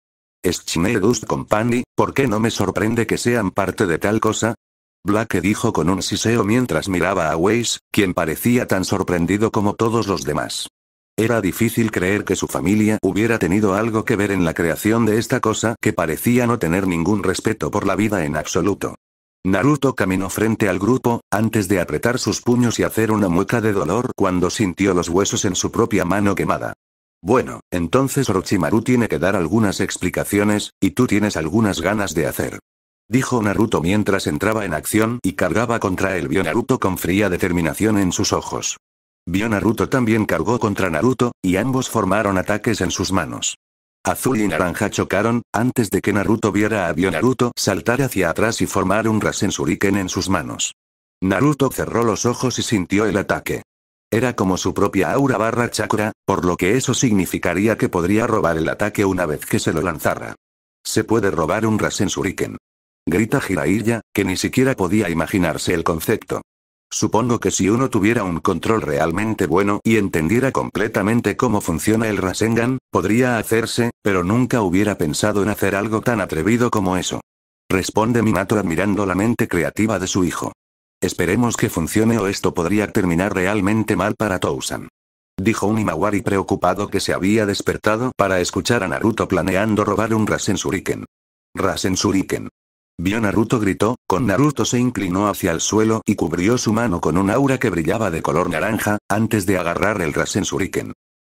Dust Company, ¿por qué no me sorprende que sean parte de tal cosa? Black dijo con un siseo mientras miraba a Weiss, quien parecía tan sorprendido como todos los demás. Era difícil creer que su familia hubiera tenido algo que ver en la creación de esta cosa que parecía no tener ningún respeto por la vida en absoluto. Naruto caminó frente al grupo, antes de apretar sus puños y hacer una mueca de dolor cuando sintió los huesos en su propia mano quemada. Bueno, entonces Orochimaru tiene que dar algunas explicaciones, y tú tienes algunas ganas de hacer dijo Naruto mientras entraba en acción y cargaba contra el Vio Naruto con fría determinación en sus ojos. Vio Naruto también cargó contra Naruto, y ambos formaron ataques en sus manos. Azul y naranja chocaron, antes de que Naruto viera a Bio Naruto saltar hacia atrás y formar un Rasen en sus manos. Naruto cerró los ojos y sintió el ataque. Era como su propia aura barra chakra, por lo que eso significaría que podría robar el ataque una vez que se lo lanzara. Se puede robar un Rasen Shuriken grita Jiraiya, que ni siquiera podía imaginarse el concepto. Supongo que si uno tuviera un control realmente bueno y entendiera completamente cómo funciona el Rasengan, podría hacerse, pero nunca hubiera pensado en hacer algo tan atrevido como eso. Responde Minato admirando la mente creativa de su hijo. Esperemos que funcione o esto podría terminar realmente mal para Tousan. Dijo un Imawari preocupado que se había despertado para escuchar a Naruto planeando robar un Rasen Rasensuriken. Bionaruto Naruto gritó, con Naruto se inclinó hacia el suelo y cubrió su mano con un aura que brillaba de color naranja, antes de agarrar el Rasensuriken.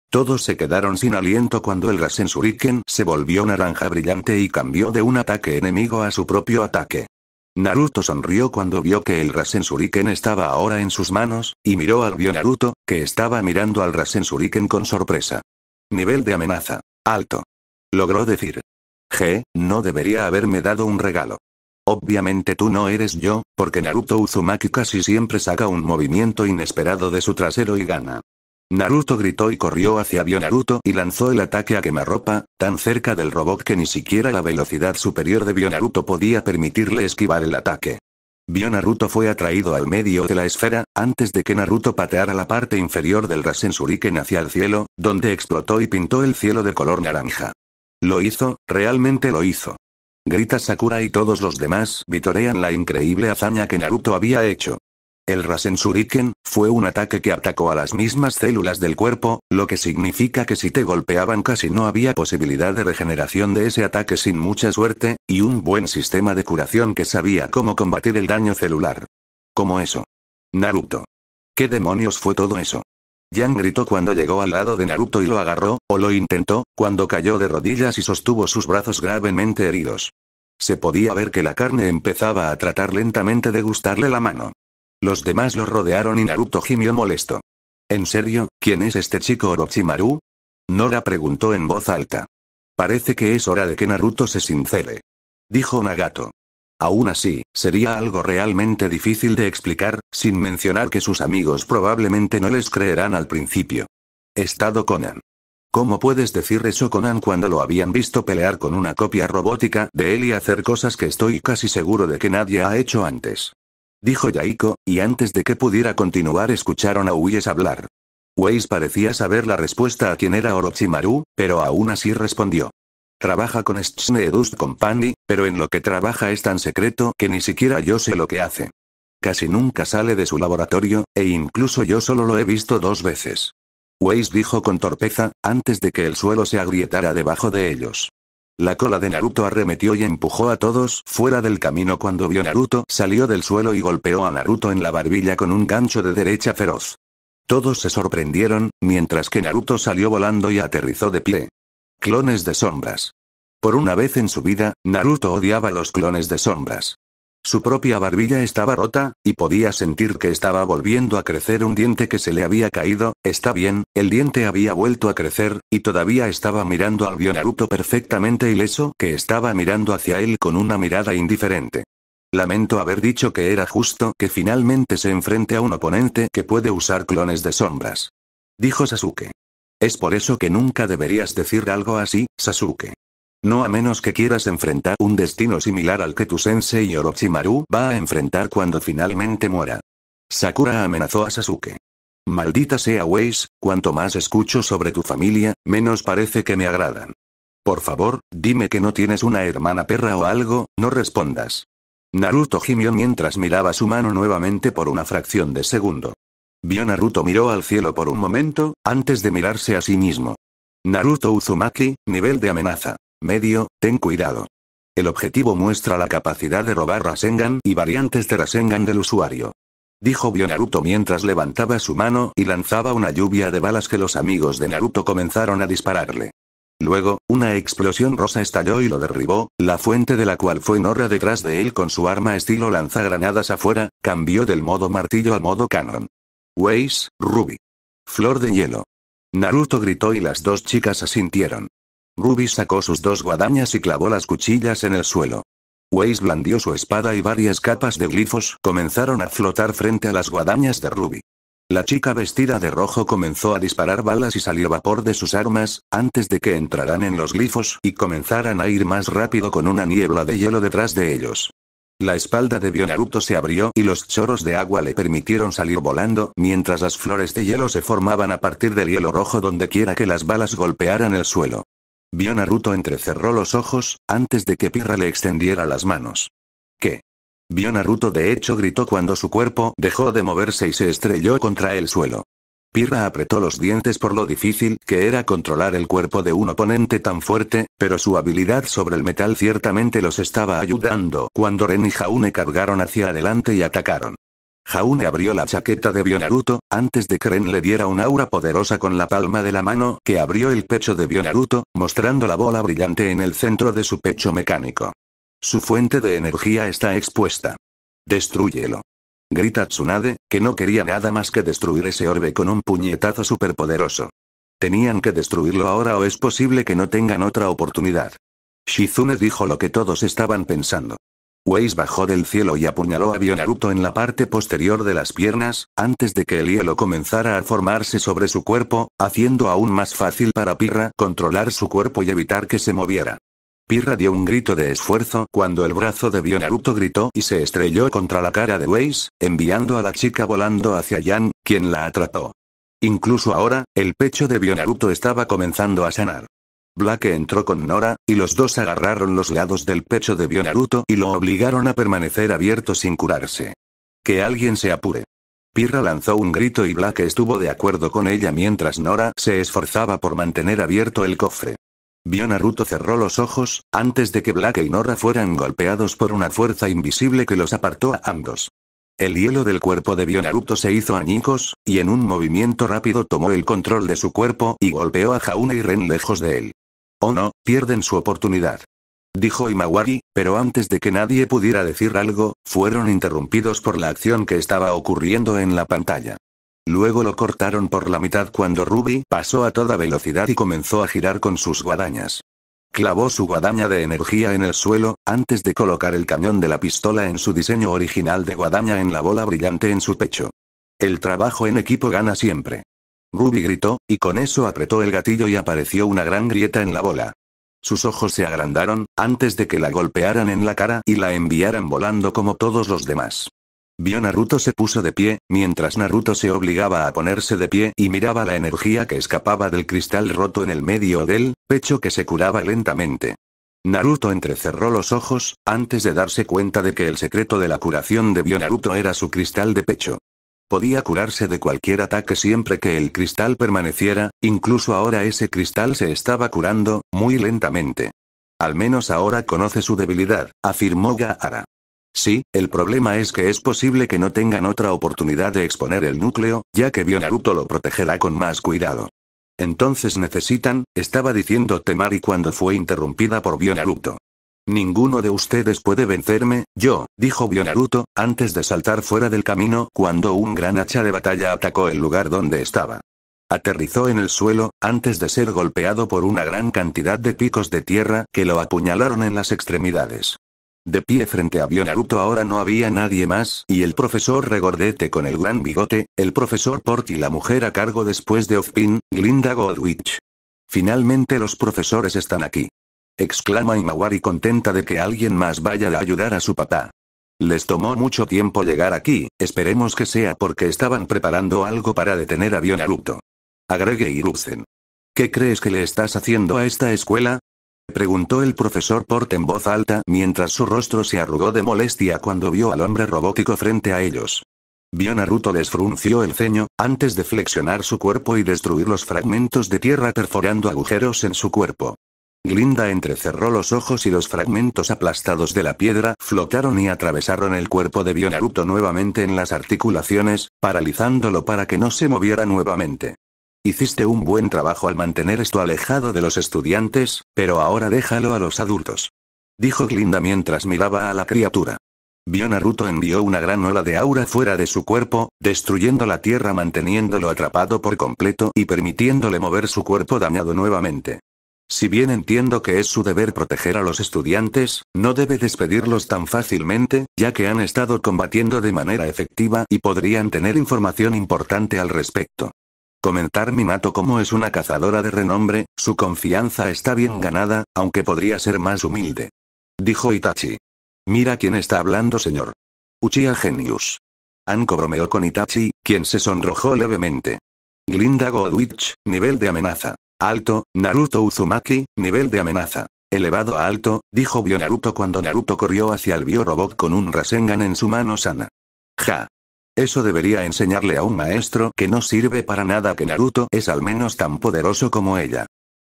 Todos se quedaron sin aliento cuando el Rasensuriken se volvió naranja brillante y cambió de un ataque enemigo a su propio ataque. Naruto sonrió cuando vio que el Rasensuriken estaba ahora en sus manos, y miró al Bionaruto, Naruto, que estaba mirando al Rasensuriken con sorpresa. Nivel de amenaza. Alto. Logró decir. G, no debería haberme dado un regalo. Obviamente tú no eres yo, porque Naruto Uzumaki casi siempre saca un movimiento inesperado de su trasero y gana. Naruto gritó y corrió hacia Bionaruto Naruto y lanzó el ataque a quemarropa, tan cerca del robot que ni siquiera la velocidad superior de Bionaruto Naruto podía permitirle esquivar el ataque. Bionaruto Naruto fue atraído al medio de la esfera, antes de que Naruto pateara la parte inferior del Rasen hacia el cielo, donde explotó y pintó el cielo de color naranja. Lo hizo, realmente lo hizo grita Sakura y todos los demás vitorean la increíble hazaña que Naruto había hecho. El Rasen fue un ataque que atacó a las mismas células del cuerpo, lo que significa que si te golpeaban casi no había posibilidad de regeneración de ese ataque sin mucha suerte, y un buen sistema de curación que sabía cómo combatir el daño celular. ¿Cómo eso. Naruto. ¿Qué demonios fue todo eso? Yang gritó cuando llegó al lado de Naruto y lo agarró, o lo intentó, cuando cayó de rodillas y sostuvo sus brazos gravemente heridos. Se podía ver que la carne empezaba a tratar lentamente de gustarle la mano. Los demás lo rodearon y Naruto gimió molesto. ¿En serio, quién es este chico Orochimaru? Nora preguntó en voz alta. Parece que es hora de que Naruto se sincere. Dijo Nagato. Aún así, sería algo realmente difícil de explicar, sin mencionar que sus amigos probablemente no les creerán al principio. Estado Conan. ¿Cómo puedes decir eso Conan cuando lo habían visto pelear con una copia robótica de él y hacer cosas que estoy casi seguro de que nadie ha hecho antes? Dijo Yaiko, y antes de que pudiera continuar escucharon a Uyes hablar. Weiss parecía saber la respuesta a quién era Orochimaru, pero aún así respondió. Trabaja con Schneedust Company, pero en lo que trabaja es tan secreto que ni siquiera yo sé lo que hace. Casi nunca sale de su laboratorio, e incluso yo solo lo he visto dos veces. Weiss dijo con torpeza, antes de que el suelo se agrietara debajo de ellos. La cola de Naruto arremetió y empujó a todos fuera del camino cuando vio Naruto salió del suelo y golpeó a Naruto en la barbilla con un gancho de derecha feroz. Todos se sorprendieron, mientras que Naruto salió volando y aterrizó de pie clones de sombras. Por una vez en su vida, Naruto odiaba los clones de sombras. Su propia barbilla estaba rota, y podía sentir que estaba volviendo a crecer un diente que se le había caído, está bien, el diente había vuelto a crecer, y todavía estaba mirando al bio Naruto perfectamente ileso que estaba mirando hacia él con una mirada indiferente. Lamento haber dicho que era justo que finalmente se enfrente a un oponente que puede usar clones de sombras. Dijo Sasuke. Es por eso que nunca deberías decir algo así, Sasuke. No a menos que quieras enfrentar un destino similar al que tu sensei Orochimaru va a enfrentar cuando finalmente muera. Sakura amenazó a Sasuke. Maldita sea Weiss, cuanto más escucho sobre tu familia, menos parece que me agradan. Por favor, dime que no tienes una hermana perra o algo, no respondas. Naruto gimió mientras miraba su mano nuevamente por una fracción de segundo. Bionaruto Naruto miró al cielo por un momento, antes de mirarse a sí mismo. Naruto Uzumaki, nivel de amenaza. Medio, ten cuidado. El objetivo muestra la capacidad de robar Rasengan y variantes de Rasengan del usuario. Dijo Bionaruto Naruto mientras levantaba su mano y lanzaba una lluvia de balas que los amigos de Naruto comenzaron a dispararle. Luego, una explosión rosa estalló y lo derribó, la fuente de la cual fue Norra detrás de él con su arma estilo lanzagranadas afuera, cambió del modo martillo al modo canon. Weiss, Ruby. Flor de hielo. Naruto gritó y las dos chicas asintieron. Ruby sacó sus dos guadañas y clavó las cuchillas en el suelo. Weiss blandió su espada y varias capas de glifos comenzaron a flotar frente a las guadañas de Ruby. La chica vestida de rojo comenzó a disparar balas y salió vapor de sus armas, antes de que entraran en los glifos y comenzaran a ir más rápido con una niebla de hielo detrás de ellos. La espalda de Bionaruto se abrió y los chorros de agua le permitieron salir volando, mientras las flores de hielo se formaban a partir del hielo rojo donde quiera que las balas golpearan el suelo. Bionaruto entrecerró los ojos, antes de que Pirra le extendiera las manos. ¿Qué? Bionaruto de hecho gritó cuando su cuerpo dejó de moverse y se estrelló contra el suelo. Pirra apretó los dientes por lo difícil que era controlar el cuerpo de un oponente tan fuerte, pero su habilidad sobre el metal ciertamente los estaba ayudando cuando Ren y Jaune cargaron hacia adelante y atacaron. Jaune abrió la chaqueta de Bionaruto, antes de que Ren le diera un aura poderosa con la palma de la mano que abrió el pecho de Bionaruto, mostrando la bola brillante en el centro de su pecho mecánico. Su fuente de energía está expuesta. Destrúyelo grita Tsunade, que no quería nada más que destruir ese orbe con un puñetazo superpoderoso. Tenían que destruirlo ahora o es posible que no tengan otra oportunidad. Shizune dijo lo que todos estaban pensando. Weiss bajó del cielo y apuñaló a Bionaruto en la parte posterior de las piernas, antes de que el hielo comenzara a formarse sobre su cuerpo, haciendo aún más fácil para Pirra controlar su cuerpo y evitar que se moviera. Pirra dio un grito de esfuerzo cuando el brazo de Bionaruto gritó y se estrelló contra la cara de Weiss, enviando a la chica volando hacia Yan, quien la atrapó. Incluso ahora, el pecho de Bionaruto estaba comenzando a sanar. Black entró con Nora, y los dos agarraron los lados del pecho de Bionaruto y lo obligaron a permanecer abierto sin curarse. Que alguien se apure. Pirra lanzó un grito y Black estuvo de acuerdo con ella mientras Nora se esforzaba por mantener abierto el cofre. Bionaruto cerró los ojos, antes de que Black y Nora fueran golpeados por una fuerza invisible que los apartó a ambos. El hielo del cuerpo de Bionaruto se hizo añicos, y en un movimiento rápido tomó el control de su cuerpo y golpeó a Jauna y Ren lejos de él. Oh no, pierden su oportunidad. Dijo Imawari, pero antes de que nadie pudiera decir algo, fueron interrumpidos por la acción que estaba ocurriendo en la pantalla. Luego lo cortaron por la mitad cuando Ruby pasó a toda velocidad y comenzó a girar con sus guadañas. Clavó su guadaña de energía en el suelo, antes de colocar el cañón de la pistola en su diseño original de guadaña en la bola brillante en su pecho. El trabajo en equipo gana siempre. Ruby gritó, y con eso apretó el gatillo y apareció una gran grieta en la bola. Sus ojos se agrandaron, antes de que la golpearan en la cara y la enviaran volando como todos los demás. Vio Naruto se puso de pie, mientras Naruto se obligaba a ponerse de pie y miraba la energía que escapaba del cristal roto en el medio del pecho que se curaba lentamente. Naruto entrecerró los ojos, antes de darse cuenta de que el secreto de la curación de Bio Naruto era su cristal de pecho. Podía curarse de cualquier ataque siempre que el cristal permaneciera, incluso ahora ese cristal se estaba curando, muy lentamente. Al menos ahora conoce su debilidad, afirmó Gaara. Sí, el problema es que es posible que no tengan otra oportunidad de exponer el núcleo, ya que Bionaruto lo protegerá con más cuidado. Entonces necesitan, estaba diciendo Temari cuando fue interrumpida por Bionaruto. Ninguno de ustedes puede vencerme, yo, dijo Bionaruto, antes de saltar fuera del camino cuando un gran hacha de batalla atacó el lugar donde estaba. Aterrizó en el suelo, antes de ser golpeado por una gran cantidad de picos de tierra que lo apuñalaron en las extremidades. De pie frente a Bionaruto ahora no había nadie más, y el profesor regordete con el gran bigote, el profesor Port y la mujer a cargo después de Off-Pin, Glinda Goldwich. Finalmente los profesores están aquí. Exclama Imawari contenta de que alguien más vaya a ayudar a su papá. Les tomó mucho tiempo llegar aquí, esperemos que sea porque estaban preparando algo para detener a Bionaruto. Agregue Iruzen. ¿Qué crees que le estás haciendo a esta escuela? preguntó el profesor Port en voz alta mientras su rostro se arrugó de molestia cuando vio al hombre robótico frente a ellos. Bionaruto Naruto les frunció el ceño, antes de flexionar su cuerpo y destruir los fragmentos de tierra perforando agujeros en su cuerpo. Glinda entrecerró los ojos y los fragmentos aplastados de la piedra flotaron y atravesaron el cuerpo de Bionaruto nuevamente en las articulaciones, paralizándolo para que no se moviera nuevamente. Hiciste un buen trabajo al mantener esto alejado de los estudiantes, pero ahora déjalo a los adultos. Dijo Glinda mientras miraba a la criatura. Vio Naruto envió una gran ola de aura fuera de su cuerpo, destruyendo la tierra manteniéndolo atrapado por completo y permitiéndole mover su cuerpo dañado nuevamente. Si bien entiendo que es su deber proteger a los estudiantes, no debe despedirlos tan fácilmente, ya que han estado combatiendo de manera efectiva y podrían tener información importante al respecto comentar Minato como es una cazadora de renombre, su confianza está bien ganada, aunque podría ser más humilde. Dijo Itachi. Mira quién está hablando señor. Uchiha Genius. Anko bromeó con Itachi, quien se sonrojó levemente. Glinda Godwitch, nivel de amenaza. Alto, Naruto Uzumaki, nivel de amenaza. Elevado a alto, dijo Bio Naruto cuando Naruto corrió hacia el biorobot con un Rasengan en su mano sana. Ja. Eso debería enseñarle a un maestro que no sirve para nada que Naruto es al menos tan poderoso como ella.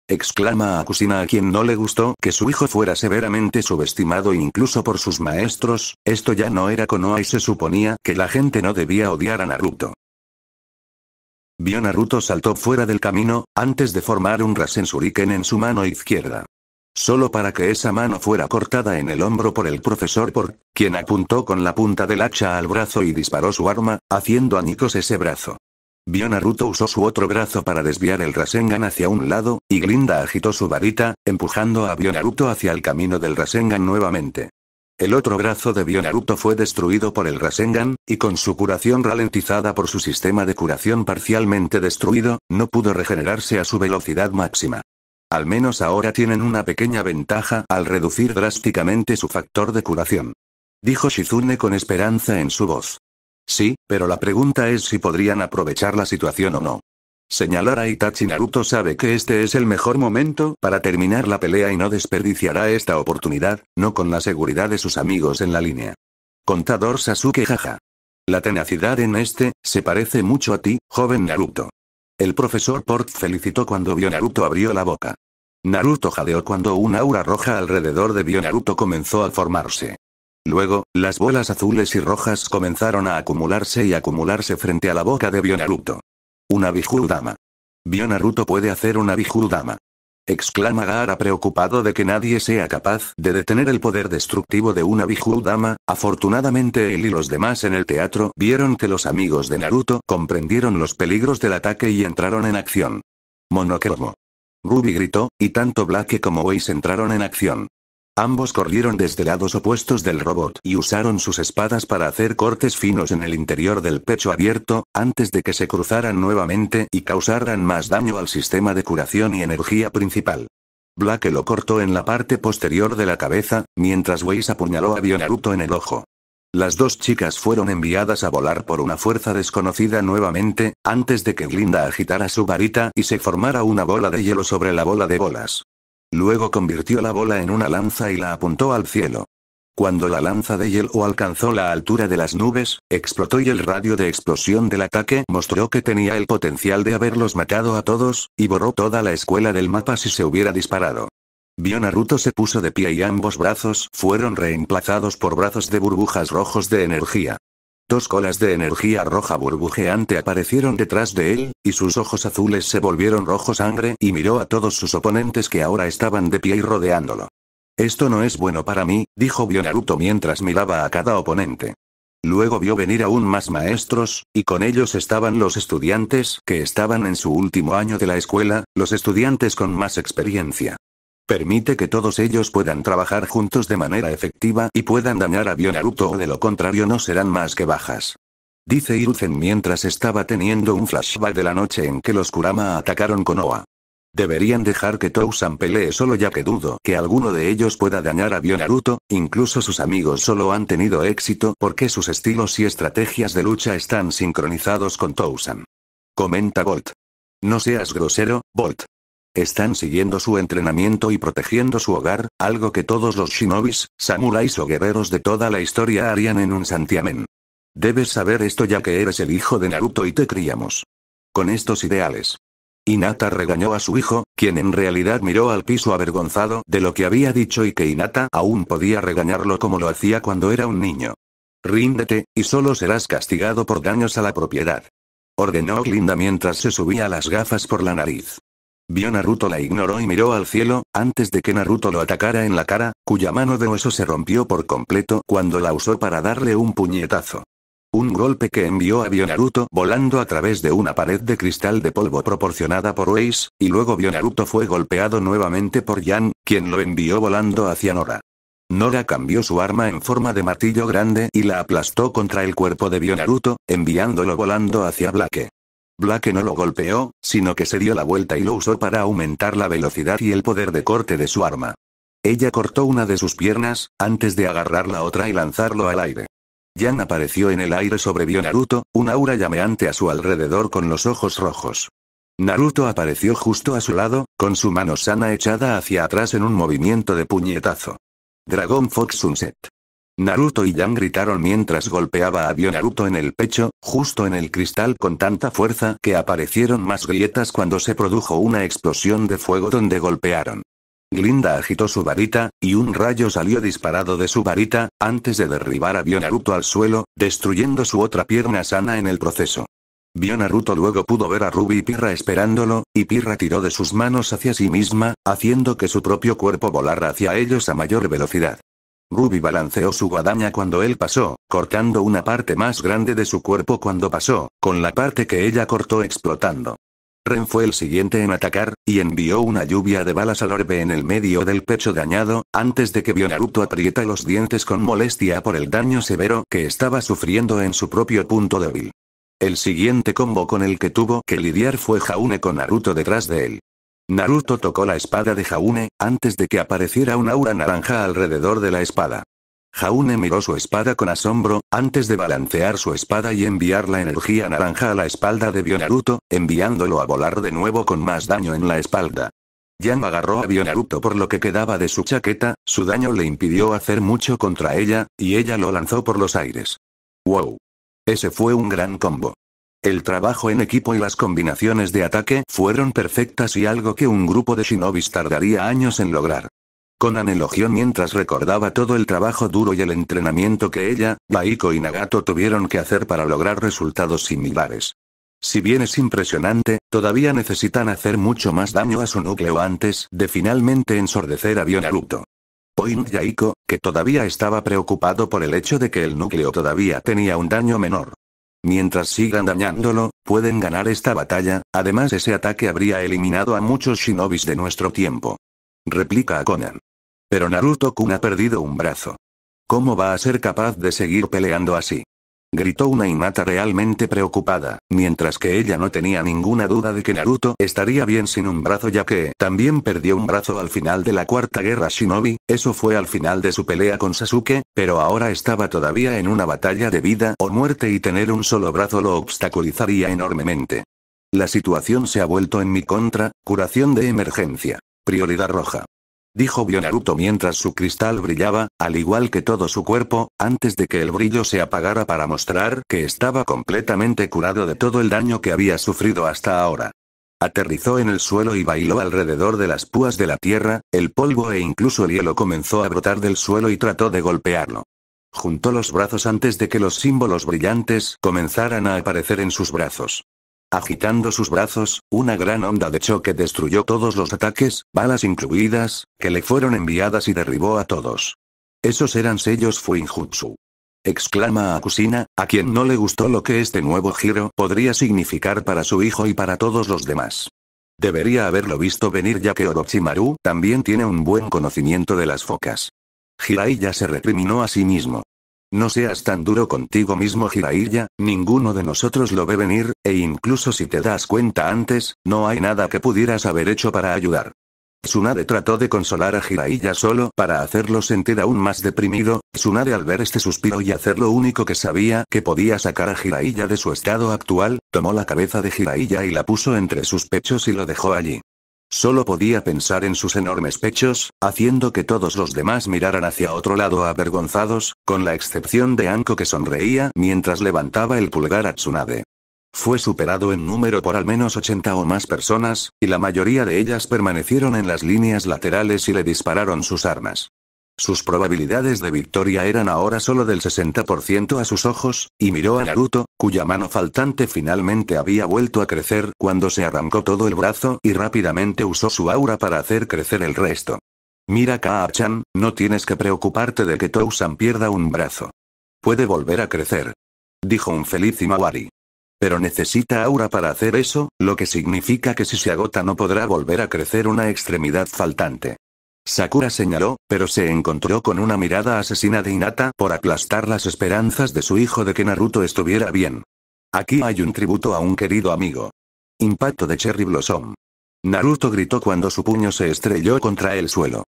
Exclama a a quien no le gustó que su hijo fuera severamente subestimado incluso por sus maestros, esto ya no era Konoha y se suponía que la gente no debía odiar a Naruto. Vio Naruto saltó fuera del camino, antes de formar un Rasen en su mano izquierda solo para que esa mano fuera cortada en el hombro por el profesor por, quien apuntó con la punta del hacha al brazo y disparó su arma, haciendo añicos ese brazo. Bionaruto usó su otro brazo para desviar el Rasengan hacia un lado, y Glinda agitó su varita, empujando a Bionaruto hacia el camino del Rasengan nuevamente. El otro brazo de Bionaruto fue destruido por el Rasengan, y con su curación ralentizada por su sistema de curación parcialmente destruido, no pudo regenerarse a su velocidad máxima. Al menos ahora tienen una pequeña ventaja al reducir drásticamente su factor de curación. Dijo Shizune con esperanza en su voz. Sí, pero la pregunta es si podrían aprovechar la situación o no. Señalar a Itachi Naruto sabe que este es el mejor momento para terminar la pelea y no desperdiciará esta oportunidad, no con la seguridad de sus amigos en la línea. Contador Sasuke jaja. La tenacidad en este, se parece mucho a ti, joven Naruto. El profesor Port felicitó cuando Bionaruto abrió la boca. Naruto jadeó cuando un aura roja alrededor de Bionaruto comenzó a formarse. Luego, las bolas azules y rojas comenzaron a acumularse y acumularse frente a la boca de Bionaruto. Una Bijurudama. Bionaruto puede hacer una Bijurudama exclama Gaara preocupado de que nadie sea capaz de detener el poder destructivo de una Biju Dama, afortunadamente él y los demás en el teatro vieron que los amigos de Naruto comprendieron los peligros del ataque y entraron en acción. Monocromo. Ruby gritó, y tanto Black como Weiss entraron en acción. Ambos corrieron desde lados opuestos del robot y usaron sus espadas para hacer cortes finos en el interior del pecho abierto, antes de que se cruzaran nuevamente y causaran más daño al sistema de curación y energía principal. Black lo cortó en la parte posterior de la cabeza, mientras Weiss apuñaló a Bionaruto en el ojo. Las dos chicas fueron enviadas a volar por una fuerza desconocida nuevamente, antes de que Glinda agitara su varita y se formara una bola de hielo sobre la bola de bolas. Luego convirtió la bola en una lanza y la apuntó al cielo. Cuando la lanza de hielo alcanzó la altura de las nubes, explotó y el radio de explosión del ataque mostró que tenía el potencial de haberlos matado a todos, y borró toda la escuela del mapa si se hubiera disparado. Vio Naruto se puso de pie y ambos brazos fueron reemplazados por brazos de burbujas rojos de energía. Dos colas de energía roja burbujeante aparecieron detrás de él, y sus ojos azules se volvieron rojo sangre y miró a todos sus oponentes que ahora estaban de pie y rodeándolo. Esto no es bueno para mí, dijo Bionaruto mientras miraba a cada oponente. Luego vio venir aún más maestros, y con ellos estaban los estudiantes que estaban en su último año de la escuela, los estudiantes con más experiencia. Permite que todos ellos puedan trabajar juntos de manera efectiva y puedan dañar a Bionaruto o de lo contrario no serán más que bajas. Dice Iruzen mientras estaba teniendo un flashback de la noche en que los Kurama atacaron Konoha. Deberían dejar que Tousan pelee solo ya que dudo que alguno de ellos pueda dañar a Bionaruto, incluso sus amigos solo han tenido éxito porque sus estilos y estrategias de lucha están sincronizados con Tousan. Comenta Bolt. No seas grosero, Bolt. Están siguiendo su entrenamiento y protegiendo su hogar, algo que todos los shinobis, samuráis o guerreros de toda la historia harían en un santiamén. Debes saber esto ya que eres el hijo de Naruto y te criamos. Con estos ideales. Inata regañó a su hijo, quien en realidad miró al piso avergonzado de lo que había dicho y que Inata aún podía regañarlo como lo hacía cuando era un niño. Ríndete, y solo serás castigado por daños a la propiedad. Ordenó Glinda mientras se subía las gafas por la nariz. Vio Naruto la ignoró y miró al cielo, antes de que Naruto lo atacara en la cara, cuya mano de hueso se rompió por completo cuando la usó para darle un puñetazo. Un golpe que envió a Naruto volando a través de una pared de cristal de polvo proporcionada por Weiss, y luego Naruto fue golpeado nuevamente por Yan, quien lo envió volando hacia Nora. Nora cambió su arma en forma de martillo grande y la aplastó contra el cuerpo de Bionaruto, enviándolo volando hacia Blake. Black no lo golpeó, sino que se dio la vuelta y lo usó para aumentar la velocidad y el poder de corte de su arma. Ella cortó una de sus piernas, antes de agarrar la otra y lanzarlo al aire. Jan apareció en el aire sobre vio Naruto, un aura llameante a su alrededor con los ojos rojos. Naruto apareció justo a su lado, con su mano sana echada hacia atrás en un movimiento de puñetazo. Dragon Fox Sunset. Naruto y Yang gritaron mientras golpeaba a Bionaruto Naruto en el pecho, justo en el cristal con tanta fuerza que aparecieron más grietas cuando se produjo una explosión de fuego donde golpearon. Glinda agitó su varita, y un rayo salió disparado de su varita, antes de derribar a Bionaruto al suelo, destruyendo su otra pierna sana en el proceso. Bionaruto luego pudo ver a Ruby y Pirra esperándolo, y Pirra tiró de sus manos hacia sí misma, haciendo que su propio cuerpo volara hacia ellos a mayor velocidad. Ruby balanceó su guadaña cuando él pasó, cortando una parte más grande de su cuerpo cuando pasó, con la parte que ella cortó explotando. Ren fue el siguiente en atacar, y envió una lluvia de balas al orbe en el medio del pecho dañado, antes de que vio Naruto aprieta los dientes con molestia por el daño severo que estaba sufriendo en su propio punto débil. El siguiente combo con el que tuvo que lidiar fue Jaune con Naruto detrás de él. Naruto tocó la espada de Jaune, antes de que apareciera un aura naranja alrededor de la espada. Jaune miró su espada con asombro, antes de balancear su espada y enviar la energía naranja a la espalda de Bionaruto, enviándolo a volar de nuevo con más daño en la espalda. Yang agarró a Bionaruto por lo que quedaba de su chaqueta, su daño le impidió hacer mucho contra ella, y ella lo lanzó por los aires. ¡Wow! Ese fue un gran combo. El trabajo en equipo y las combinaciones de ataque fueron perfectas y algo que un grupo de shinobis tardaría años en lograr. Conan elogió mientras recordaba todo el trabajo duro y el entrenamiento que ella, Baiko y Nagato tuvieron que hacer para lograr resultados similares. Si bien es impresionante, todavía necesitan hacer mucho más daño a su núcleo antes de finalmente ensordecer a Dio Naruto. Point Yaiko, que todavía estaba preocupado por el hecho de que el núcleo todavía tenía un daño menor. Mientras sigan dañándolo, pueden ganar esta batalla, además ese ataque habría eliminado a muchos shinobis de nuestro tiempo. Replica a Conan. Pero Naruto-kun ha perdido un brazo. ¿Cómo va a ser capaz de seguir peleando así? gritó una inata realmente preocupada, mientras que ella no tenía ninguna duda de que Naruto estaría bien sin un brazo ya que también perdió un brazo al final de la Cuarta Guerra Shinobi, eso fue al final de su pelea con Sasuke, pero ahora estaba todavía en una batalla de vida o muerte y tener un solo brazo lo obstaculizaría enormemente. La situación se ha vuelto en mi contra, curación de emergencia. Prioridad roja dijo Bionaruto mientras su cristal brillaba, al igual que todo su cuerpo, antes de que el brillo se apagara para mostrar que estaba completamente curado de todo el daño que había sufrido hasta ahora. Aterrizó en el suelo y bailó alrededor de las púas de la tierra, el polvo e incluso el hielo comenzó a brotar del suelo y trató de golpearlo. Juntó los brazos antes de que los símbolos brillantes comenzaran a aparecer en sus brazos. Agitando sus brazos, una gran onda de choque destruyó todos los ataques, balas incluidas, que le fueron enviadas y derribó a todos. Esos eran sellos Fuinjutsu. Exclama Akusina, a quien no le gustó lo que este nuevo giro podría significar para su hijo y para todos los demás. Debería haberlo visto venir ya que Orochimaru también tiene un buen conocimiento de las focas. ya se recriminó a sí mismo. No seas tan duro contigo mismo, Jiraiya, ninguno de nosotros lo ve venir, e incluso si te das cuenta antes, no hay nada que pudieras haber hecho para ayudar. Tsunade trató de consolar a Jiraiya solo para hacerlo sentir aún más deprimido, Tsunade al ver este suspiro y hacer lo único que sabía que podía sacar a Jiraiya de su estado actual, tomó la cabeza de Jiraiya y la puso entre sus pechos y lo dejó allí. Solo podía pensar en sus enormes pechos, haciendo que todos los demás miraran hacia otro lado avergonzados, con la excepción de Anko que sonreía mientras levantaba el pulgar a Tsunade. Fue superado en número por al menos 80 o más personas, y la mayoría de ellas permanecieron en las líneas laterales y le dispararon sus armas. Sus probabilidades de victoria eran ahora solo del 60% a sus ojos, y miró a Naruto, cuya mano faltante finalmente había vuelto a crecer cuando se arrancó todo el brazo y rápidamente usó su aura para hacer crecer el resto. Mira Kaa-chan, no tienes que preocuparte de que Tousan pierda un brazo. Puede volver a crecer. Dijo un feliz Imawari. Pero necesita aura para hacer eso, lo que significa que si se agota no podrá volver a crecer una extremidad faltante. Sakura señaló, pero se encontró con una mirada asesina de Inata por aplastar las esperanzas de su hijo de que Naruto estuviera bien. Aquí hay un tributo a un querido amigo. Impacto de Cherry Blossom. Naruto gritó cuando su puño se estrelló contra el suelo.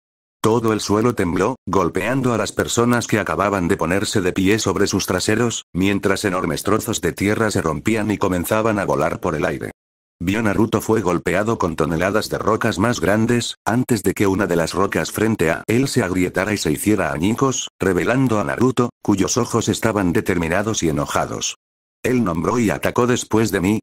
Todo el suelo tembló, golpeando a las personas que acababan de ponerse de pie sobre sus traseros, mientras enormes trozos de tierra se rompían y comenzaban a volar por el aire. Vio Naruto fue golpeado con toneladas de rocas más grandes, antes de que una de las rocas frente a él se agrietara y se hiciera añicos, revelando a Naruto, cuyos ojos estaban determinados y enojados. Él nombró y atacó después de mí,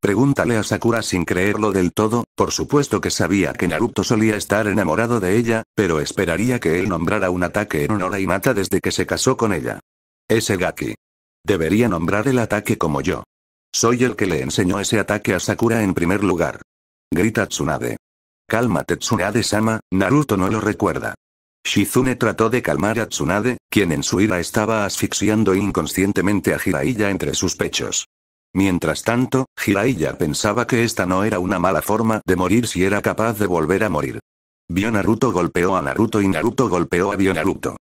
Pregúntale a Sakura sin creerlo del todo, por supuesto que sabía que Naruto solía estar enamorado de ella, pero esperaría que él nombrara un ataque en honor a mata desde que se casó con ella. Ese Gaki. Debería nombrar el ataque como yo. Soy el que le enseñó ese ataque a Sakura en primer lugar. Grita Tsunade. Cálmate Tsunade-sama, Naruto no lo recuerda. Shizune trató de calmar a Tsunade, quien en su ira estaba asfixiando inconscientemente a Jiraiya entre sus pechos. Mientras tanto, Jiraiya pensaba que esta no era una mala forma de morir si era capaz de volver a morir. Vio Naruto golpeó a Naruto y Naruto golpeó a Vio Naruto.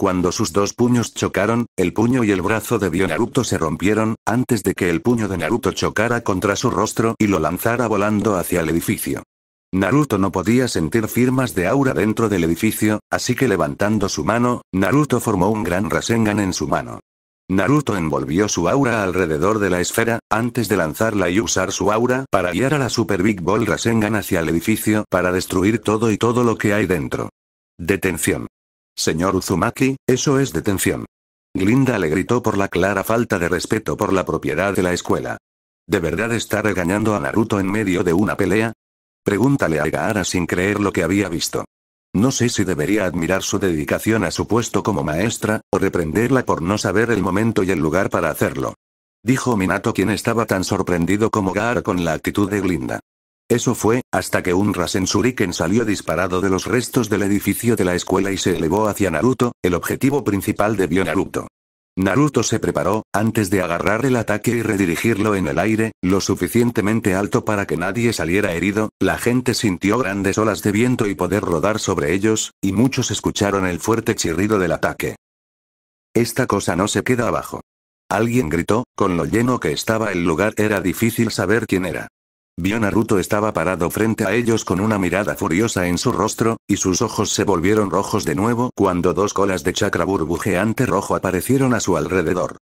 Cuando sus dos puños chocaron, el puño y el brazo de Bio Naruto se rompieron, antes de que el puño de Naruto chocara contra su rostro y lo lanzara volando hacia el edificio. Naruto no podía sentir firmas de aura dentro del edificio, así que levantando su mano, Naruto formó un gran Rasengan en su mano. Naruto envolvió su aura alrededor de la esfera, antes de lanzarla y usar su aura para guiar a la Super Big Ball Rasengan hacia el edificio para destruir todo y todo lo que hay dentro. Detención. Señor Uzumaki, eso es detención. Glinda le gritó por la clara falta de respeto por la propiedad de la escuela. ¿De verdad está regañando a Naruto en medio de una pelea? Pregúntale a Gaara sin creer lo que había visto. No sé si debería admirar su dedicación a su puesto como maestra, o reprenderla por no saber el momento y el lugar para hacerlo. Dijo Minato quien estaba tan sorprendido como Gaara con la actitud de Glinda. Eso fue, hasta que un Rasen salió disparado de los restos del edificio de la escuela y se elevó hacia Naruto, el objetivo principal de Vio Naruto. Naruto se preparó, antes de agarrar el ataque y redirigirlo en el aire, lo suficientemente alto para que nadie saliera herido, la gente sintió grandes olas de viento y poder rodar sobre ellos, y muchos escucharon el fuerte chirrido del ataque. Esta cosa no se queda abajo. Alguien gritó, con lo lleno que estaba el lugar era difícil saber quién era. Vio Naruto estaba parado frente a ellos con una mirada furiosa en su rostro, y sus ojos se volvieron rojos de nuevo cuando dos colas de chakra burbujeante rojo aparecieron a su alrededor.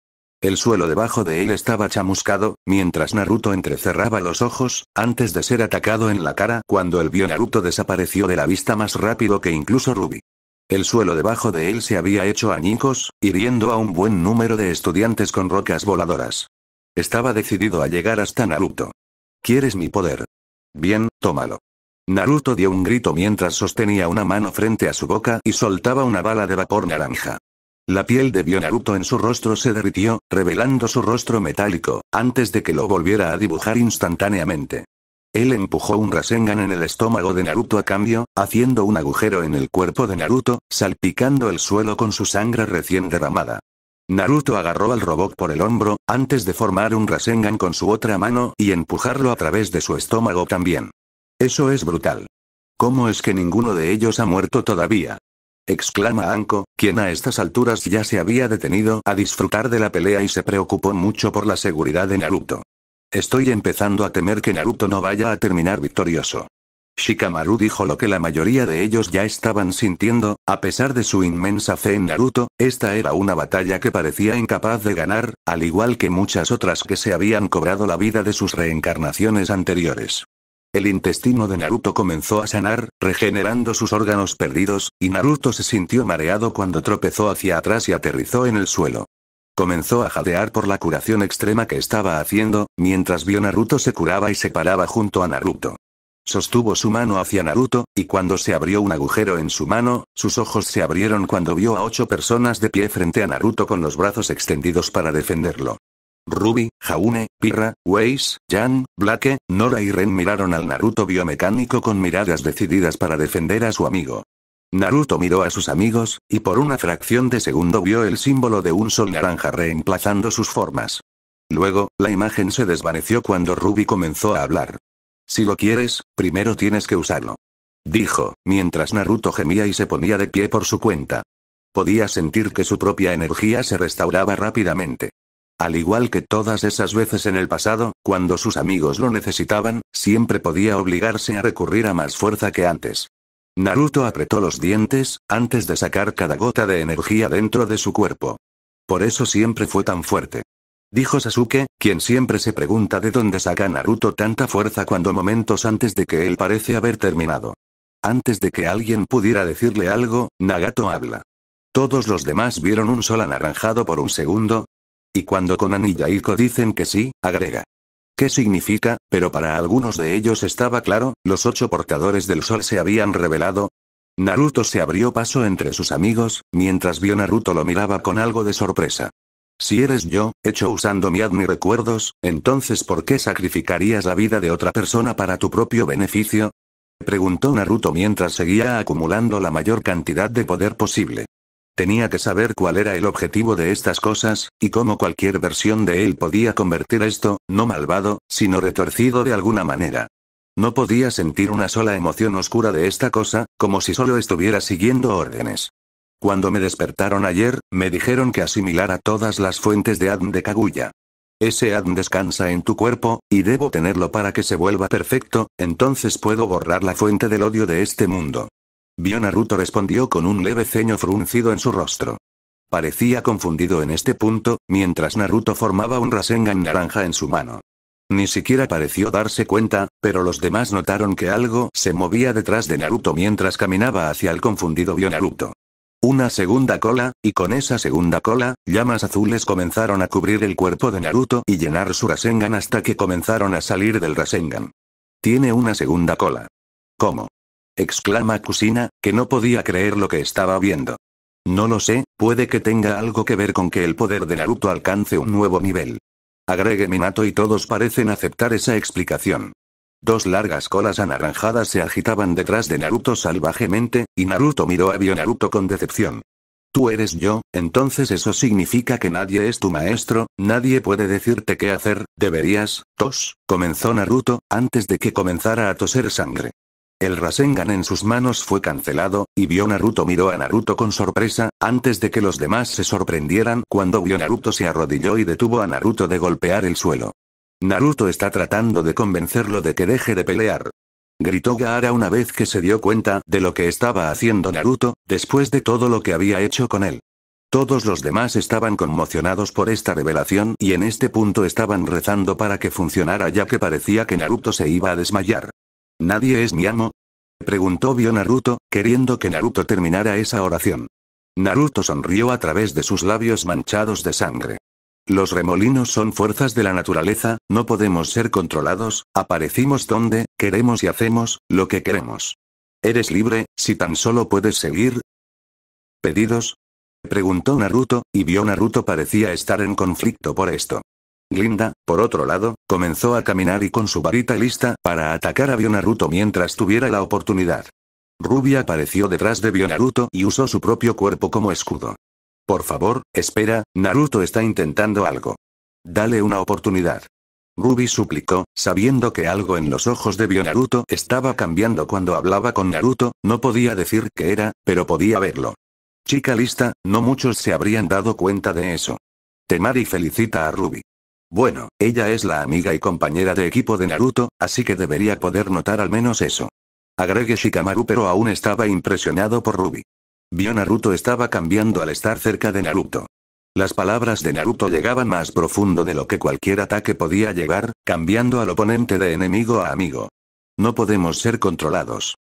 El suelo debajo de él estaba chamuscado, mientras Naruto entrecerraba los ojos, antes de ser atacado en la cara cuando el vio Naruto desapareció de la vista más rápido que incluso Ruby. El suelo debajo de él se había hecho añicos, hiriendo a un buen número de estudiantes con rocas voladoras. Estaba decidido a llegar hasta Naruto. ¿Quieres mi poder? Bien, tómalo. Naruto dio un grito mientras sostenía una mano frente a su boca y soltaba una bala de vapor naranja. La piel de Naruto en su rostro se derritió, revelando su rostro metálico, antes de que lo volviera a dibujar instantáneamente. Él empujó un Rasengan en el estómago de Naruto a cambio, haciendo un agujero en el cuerpo de Naruto, salpicando el suelo con su sangre recién derramada. Naruto agarró al robot por el hombro, antes de formar un Rasengan con su otra mano y empujarlo a través de su estómago también. Eso es brutal. ¿Cómo es que ninguno de ellos ha muerto todavía? exclama Anko, quien a estas alturas ya se había detenido a disfrutar de la pelea y se preocupó mucho por la seguridad de Naruto. Estoy empezando a temer que Naruto no vaya a terminar victorioso. Shikamaru dijo lo que la mayoría de ellos ya estaban sintiendo, a pesar de su inmensa fe en Naruto, esta era una batalla que parecía incapaz de ganar, al igual que muchas otras que se habían cobrado la vida de sus reencarnaciones anteriores. El intestino de Naruto comenzó a sanar, regenerando sus órganos perdidos, y Naruto se sintió mareado cuando tropezó hacia atrás y aterrizó en el suelo. Comenzó a jadear por la curación extrema que estaba haciendo, mientras vio Naruto se curaba y se paraba junto a Naruto. Sostuvo su mano hacia Naruto, y cuando se abrió un agujero en su mano, sus ojos se abrieron cuando vio a ocho personas de pie frente a Naruto con los brazos extendidos para defenderlo. Ruby, Jaune, Pirra, Weiss, Jan, Blake, Nora y Ren miraron al Naruto biomecánico con miradas decididas para defender a su amigo. Naruto miró a sus amigos, y por una fracción de segundo vio el símbolo de un sol naranja reemplazando sus formas. Luego, la imagen se desvaneció cuando Ruby comenzó a hablar. Si lo quieres, primero tienes que usarlo. Dijo, mientras Naruto gemía y se ponía de pie por su cuenta. Podía sentir que su propia energía se restauraba rápidamente. Al igual que todas esas veces en el pasado, cuando sus amigos lo necesitaban, siempre podía obligarse a recurrir a más fuerza que antes. Naruto apretó los dientes, antes de sacar cada gota de energía dentro de su cuerpo. Por eso siempre fue tan fuerte dijo Sasuke, quien siempre se pregunta de dónde saca Naruto tanta fuerza cuando momentos antes de que él parece haber terminado. Antes de que alguien pudiera decirle algo, Nagato habla. Todos los demás vieron un sol anaranjado por un segundo. Y cuando Konan y Yaiko dicen que sí, agrega. ¿Qué significa? Pero para algunos de ellos estaba claro, los ocho portadores del sol se habían revelado. Naruto se abrió paso entre sus amigos, mientras vio Naruto lo miraba con algo de sorpresa. Si eres yo, hecho usando mi admi recuerdos, entonces ¿por qué sacrificarías la vida de otra persona para tu propio beneficio? Preguntó Naruto mientras seguía acumulando la mayor cantidad de poder posible. Tenía que saber cuál era el objetivo de estas cosas, y cómo cualquier versión de él podía convertir esto, no malvado, sino retorcido de alguna manera. No podía sentir una sola emoción oscura de esta cosa, como si solo estuviera siguiendo órdenes. Cuando me despertaron ayer, me dijeron que asimilara todas las fuentes de Adn de Kaguya. Ese Adn descansa en tu cuerpo, y debo tenerlo para que se vuelva perfecto, entonces puedo borrar la fuente del odio de este mundo. Vio Naruto respondió con un leve ceño fruncido en su rostro. Parecía confundido en este punto, mientras Naruto formaba un Rasengan naranja en su mano. Ni siquiera pareció darse cuenta, pero los demás notaron que algo se movía detrás de Naruto mientras caminaba hacia el confundido Bio Naruto. Una segunda cola, y con esa segunda cola, llamas azules comenzaron a cubrir el cuerpo de Naruto y llenar su Rasengan hasta que comenzaron a salir del Rasengan. Tiene una segunda cola. ¿Cómo? exclama Kusina, que no podía creer lo que estaba viendo. No lo sé, puede que tenga algo que ver con que el poder de Naruto alcance un nuevo nivel. Agregue Minato y todos parecen aceptar esa explicación. Dos largas colas anaranjadas se agitaban detrás de Naruto salvajemente, y Naruto miró a Bionaruto Naruto con decepción. Tú eres yo, entonces eso significa que nadie es tu maestro, nadie puede decirte qué hacer, deberías, tos, comenzó Naruto, antes de que comenzara a toser sangre. El Rasengan en sus manos fue cancelado, y Bionaruto Naruto miró a Naruto con sorpresa, antes de que los demás se sorprendieran cuando Bionaruto Naruto se arrodilló y detuvo a Naruto de golpear el suelo. Naruto está tratando de convencerlo de que deje de pelear. Gritó Gaara una vez que se dio cuenta de lo que estaba haciendo Naruto, después de todo lo que había hecho con él. Todos los demás estaban conmocionados por esta revelación y en este punto estaban rezando para que funcionara ya que parecía que Naruto se iba a desmayar. ¿Nadie es mi amo? Preguntó vio Naruto, queriendo que Naruto terminara esa oración. Naruto sonrió a través de sus labios manchados de sangre. Los remolinos son fuerzas de la naturaleza, no podemos ser controlados, aparecimos donde, queremos y hacemos, lo que queremos. Eres libre, si tan solo puedes seguir. ¿Pedidos? Preguntó Naruto, y vio Naruto parecía estar en conflicto por esto. Glinda, por otro lado, comenzó a caminar y con su varita lista para atacar a Naruto mientras tuviera la oportunidad. Rubia apareció detrás de Naruto y usó su propio cuerpo como escudo. Por favor, espera, Naruto está intentando algo. Dale una oportunidad. Ruby suplicó, sabiendo que algo en los ojos de Bionaruto Naruto estaba cambiando cuando hablaba con Naruto, no podía decir qué era, pero podía verlo. Chica lista, no muchos se habrían dado cuenta de eso. Temari felicita a Ruby. Bueno, ella es la amiga y compañera de equipo de Naruto, así que debería poder notar al menos eso. Agregue Shikamaru pero aún estaba impresionado por Ruby. Bionaruto estaba cambiando al estar cerca de Naruto. Las palabras de Naruto llegaban más profundo de lo que cualquier ataque podía llegar, cambiando al oponente de enemigo a amigo. No podemos ser controlados.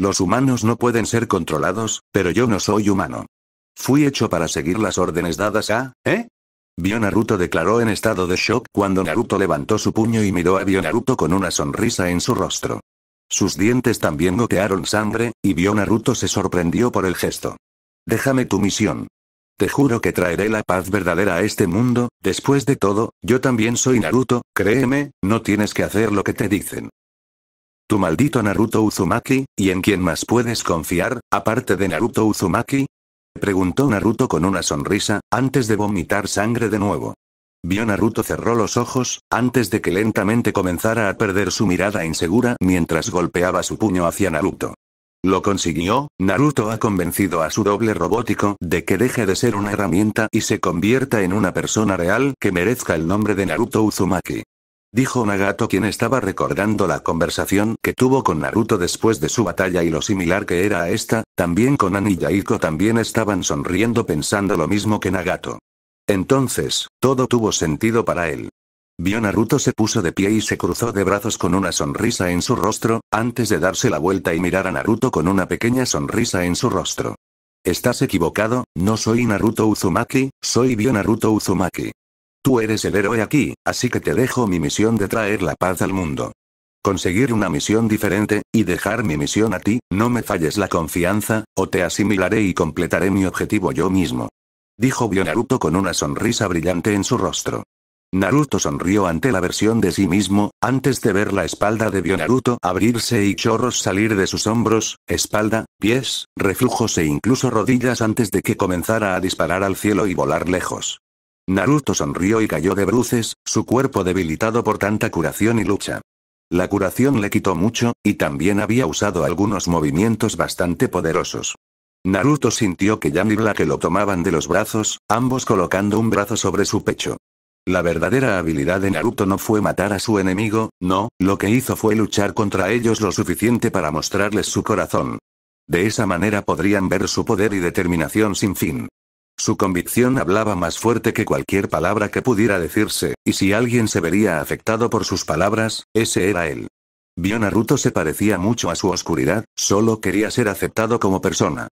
Los humanos no pueden ser controlados, pero yo no soy humano. Fui hecho para seguir las órdenes dadas a, ¿eh? Bionaruto declaró en estado de shock cuando Naruto levantó su puño y miró a Bionaruto con una sonrisa en su rostro. Sus dientes también gotearon sangre, y vio Naruto se sorprendió por el gesto. Déjame tu misión. Te juro que traeré la paz verdadera a este mundo, después de todo, yo también soy Naruto, créeme, no tienes que hacer lo que te dicen. Tu maldito Naruto Uzumaki, ¿y en quién más puedes confiar, aparte de Naruto Uzumaki? Preguntó Naruto con una sonrisa, antes de vomitar sangre de nuevo. Vio Naruto cerró los ojos, antes de que lentamente comenzara a perder su mirada insegura mientras golpeaba su puño hacia Naruto. Lo consiguió, Naruto ha convencido a su doble robótico de que deje de ser una herramienta y se convierta en una persona real que merezca el nombre de Naruto Uzumaki. Dijo Nagato quien estaba recordando la conversación que tuvo con Naruto después de su batalla y lo similar que era a esta, también con y ko también estaban sonriendo pensando lo mismo que Nagato. Entonces, todo tuvo sentido para él. Bionaruto Naruto se puso de pie y se cruzó de brazos con una sonrisa en su rostro, antes de darse la vuelta y mirar a Naruto con una pequeña sonrisa en su rostro. Estás equivocado, no soy Naruto Uzumaki, soy Bio Naruto Uzumaki. Tú eres el héroe aquí, así que te dejo mi misión de traer la paz al mundo. Conseguir una misión diferente, y dejar mi misión a ti, no me falles la confianza, o te asimilaré y completaré mi objetivo yo mismo. Dijo Bio con una sonrisa brillante en su rostro. Naruto sonrió ante la versión de sí mismo, antes de ver la espalda de Bionaruto abrirse y chorros salir de sus hombros, espalda, pies, reflujos e incluso rodillas antes de que comenzara a disparar al cielo y volar lejos. Naruto sonrió y cayó de bruces, su cuerpo debilitado por tanta curación y lucha. La curación le quitó mucho, y también había usado algunos movimientos bastante poderosos. Naruto sintió que ni la Black lo tomaban de los brazos, ambos colocando un brazo sobre su pecho. La verdadera habilidad de Naruto no fue matar a su enemigo, no, lo que hizo fue luchar contra ellos lo suficiente para mostrarles su corazón. De esa manera podrían ver su poder y determinación sin fin. Su convicción hablaba más fuerte que cualquier palabra que pudiera decirse, y si alguien se vería afectado por sus palabras, ese era él. Vio Naruto se parecía mucho a su oscuridad, solo quería ser aceptado como persona.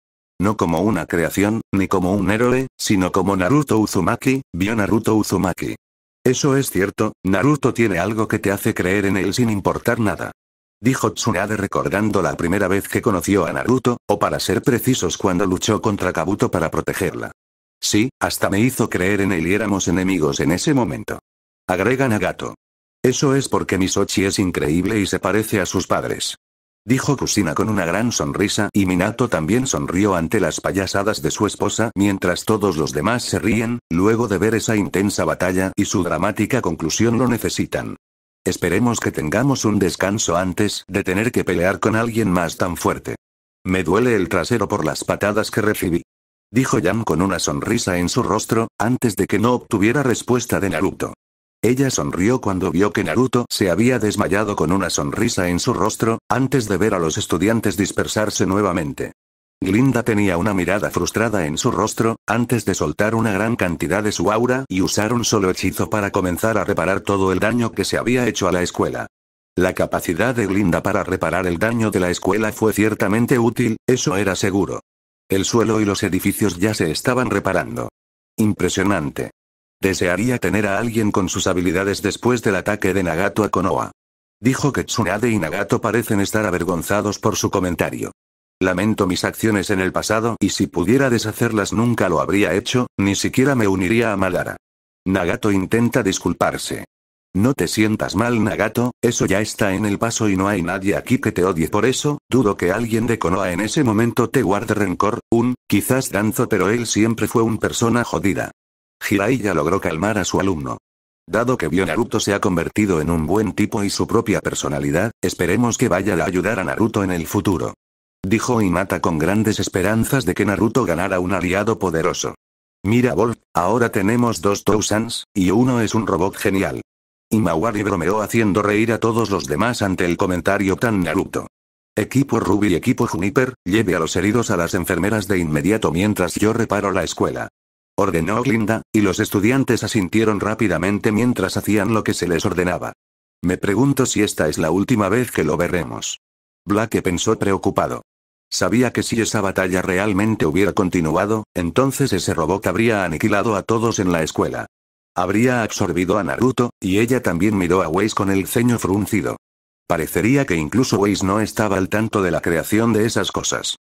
No como una creación, ni como un héroe, sino como Naruto Uzumaki, vio Naruto Uzumaki. Eso es cierto, Naruto tiene algo que te hace creer en él sin importar nada. Dijo Tsunade recordando la primera vez que conoció a Naruto, o para ser precisos cuando luchó contra Kabuto para protegerla. Sí, hasta me hizo creer en él y éramos enemigos en ese momento. Agrega Nagato. Eso es porque Misochi es increíble y se parece a sus padres. Dijo Kusina con una gran sonrisa y Minato también sonrió ante las payasadas de su esposa mientras todos los demás se ríen, luego de ver esa intensa batalla y su dramática conclusión lo necesitan. Esperemos que tengamos un descanso antes de tener que pelear con alguien más tan fuerte. Me duele el trasero por las patadas que recibí. Dijo Yam con una sonrisa en su rostro, antes de que no obtuviera respuesta de Naruto. Ella sonrió cuando vio que Naruto se había desmayado con una sonrisa en su rostro, antes de ver a los estudiantes dispersarse nuevamente. Glinda tenía una mirada frustrada en su rostro, antes de soltar una gran cantidad de su aura y usar un solo hechizo para comenzar a reparar todo el daño que se había hecho a la escuela. La capacidad de Glinda para reparar el daño de la escuela fue ciertamente útil, eso era seguro. El suelo y los edificios ya se estaban reparando. Impresionante. Desearía tener a alguien con sus habilidades después del ataque de Nagato a Konoha. Dijo que Tsunade y Nagato parecen estar avergonzados por su comentario. Lamento mis acciones en el pasado y si pudiera deshacerlas nunca lo habría hecho, ni siquiera me uniría a Madara. Nagato intenta disculparse. No te sientas mal Nagato, eso ya está en el paso y no hay nadie aquí que te odie por eso, dudo que alguien de Konoha en ese momento te guarde rencor, un, quizás Danzo pero él siempre fue un persona jodida. Jiraiya logró calmar a su alumno. Dado que vio Naruto se ha convertido en un buen tipo y su propia personalidad, esperemos que vaya a ayudar a Naruto en el futuro. Dijo Mata con grandes esperanzas de que Naruto ganara un aliado poderoso. Mira Wolf, ahora tenemos dos Tousans, y uno es un robot genial. Imawari bromeó haciendo reír a todos los demás ante el comentario tan Naruto. Equipo Ruby y equipo Juniper, lleve a los heridos a las enfermeras de inmediato mientras yo reparo la escuela ordenó Glinda, y los estudiantes asintieron rápidamente mientras hacían lo que se les ordenaba. Me pregunto si esta es la última vez que lo veremos. Black pensó preocupado. Sabía que si esa batalla realmente hubiera continuado, entonces ese robot habría aniquilado a todos en la escuela. Habría absorbido a Naruto, y ella también miró a Weiss con el ceño fruncido. Parecería que incluso Weiss no estaba al tanto de la creación de esas cosas.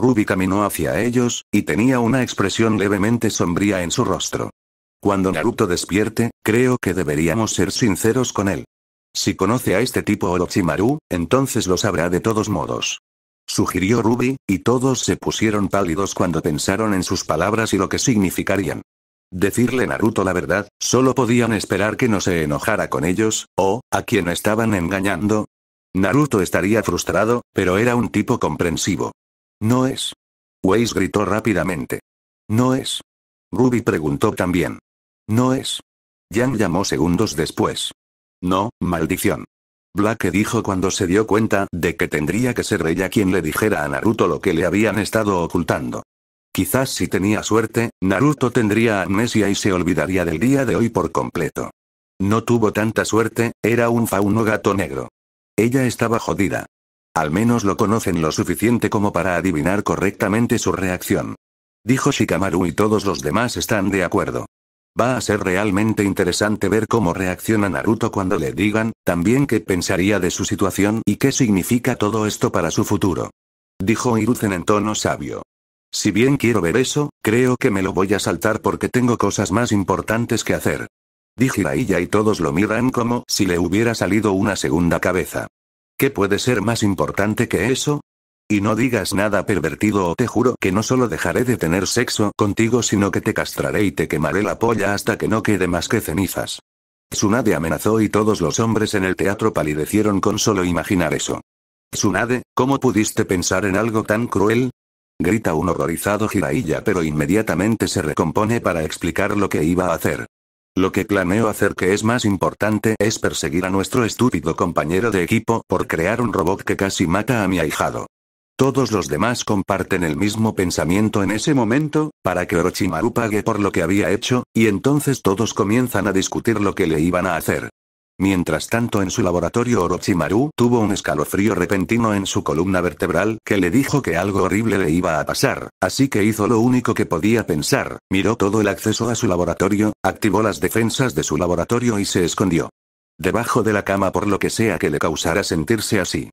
Ruby caminó hacia ellos, y tenía una expresión levemente sombría en su rostro. Cuando Naruto despierte, creo que deberíamos ser sinceros con él. Si conoce a este tipo Orochimaru, entonces lo sabrá de todos modos. Sugirió Ruby, y todos se pusieron pálidos cuando pensaron en sus palabras y lo que significarían. Decirle Naruto la verdad, solo podían esperar que no se enojara con ellos, o, a quien estaban engañando. Naruto estaría frustrado, pero era un tipo comprensivo. No es. Weiss gritó rápidamente. No es. Ruby preguntó también. No es. Yang llamó segundos después. No, maldición. Black dijo cuando se dio cuenta de que tendría que ser ella quien le dijera a Naruto lo que le habían estado ocultando. Quizás si tenía suerte, Naruto tendría amnesia y se olvidaría del día de hoy por completo. No tuvo tanta suerte, era un fauno gato negro. Ella estaba jodida. Al menos lo conocen lo suficiente como para adivinar correctamente su reacción. Dijo Shikamaru y todos los demás están de acuerdo. Va a ser realmente interesante ver cómo reacciona Naruto cuando le digan, también qué pensaría de su situación y qué significa todo esto para su futuro. Dijo Hiruzen en tono sabio. Si bien quiero ver eso, creo que me lo voy a saltar porque tengo cosas más importantes que hacer. Dijo Hiraiya y todos lo miran como si le hubiera salido una segunda cabeza. ¿Qué puede ser más importante que eso? Y no digas nada pervertido o te juro que no solo dejaré de tener sexo contigo sino que te castraré y te quemaré la polla hasta que no quede más que cenizas. Tsunade amenazó y todos los hombres en el teatro palidecieron con solo imaginar eso. Tsunade, ¿cómo pudiste pensar en algo tan cruel? Grita un horrorizado Jiraiya pero inmediatamente se recompone para explicar lo que iba a hacer. Lo que planeo hacer que es más importante es perseguir a nuestro estúpido compañero de equipo por crear un robot que casi mata a mi ahijado. Todos los demás comparten el mismo pensamiento en ese momento, para que Orochimaru pague por lo que había hecho, y entonces todos comienzan a discutir lo que le iban a hacer. Mientras tanto en su laboratorio Orochimaru tuvo un escalofrío repentino en su columna vertebral que le dijo que algo horrible le iba a pasar, así que hizo lo único que podía pensar, miró todo el acceso a su laboratorio, activó las defensas de su laboratorio y se escondió. Debajo de la cama por lo que sea que le causara sentirse así.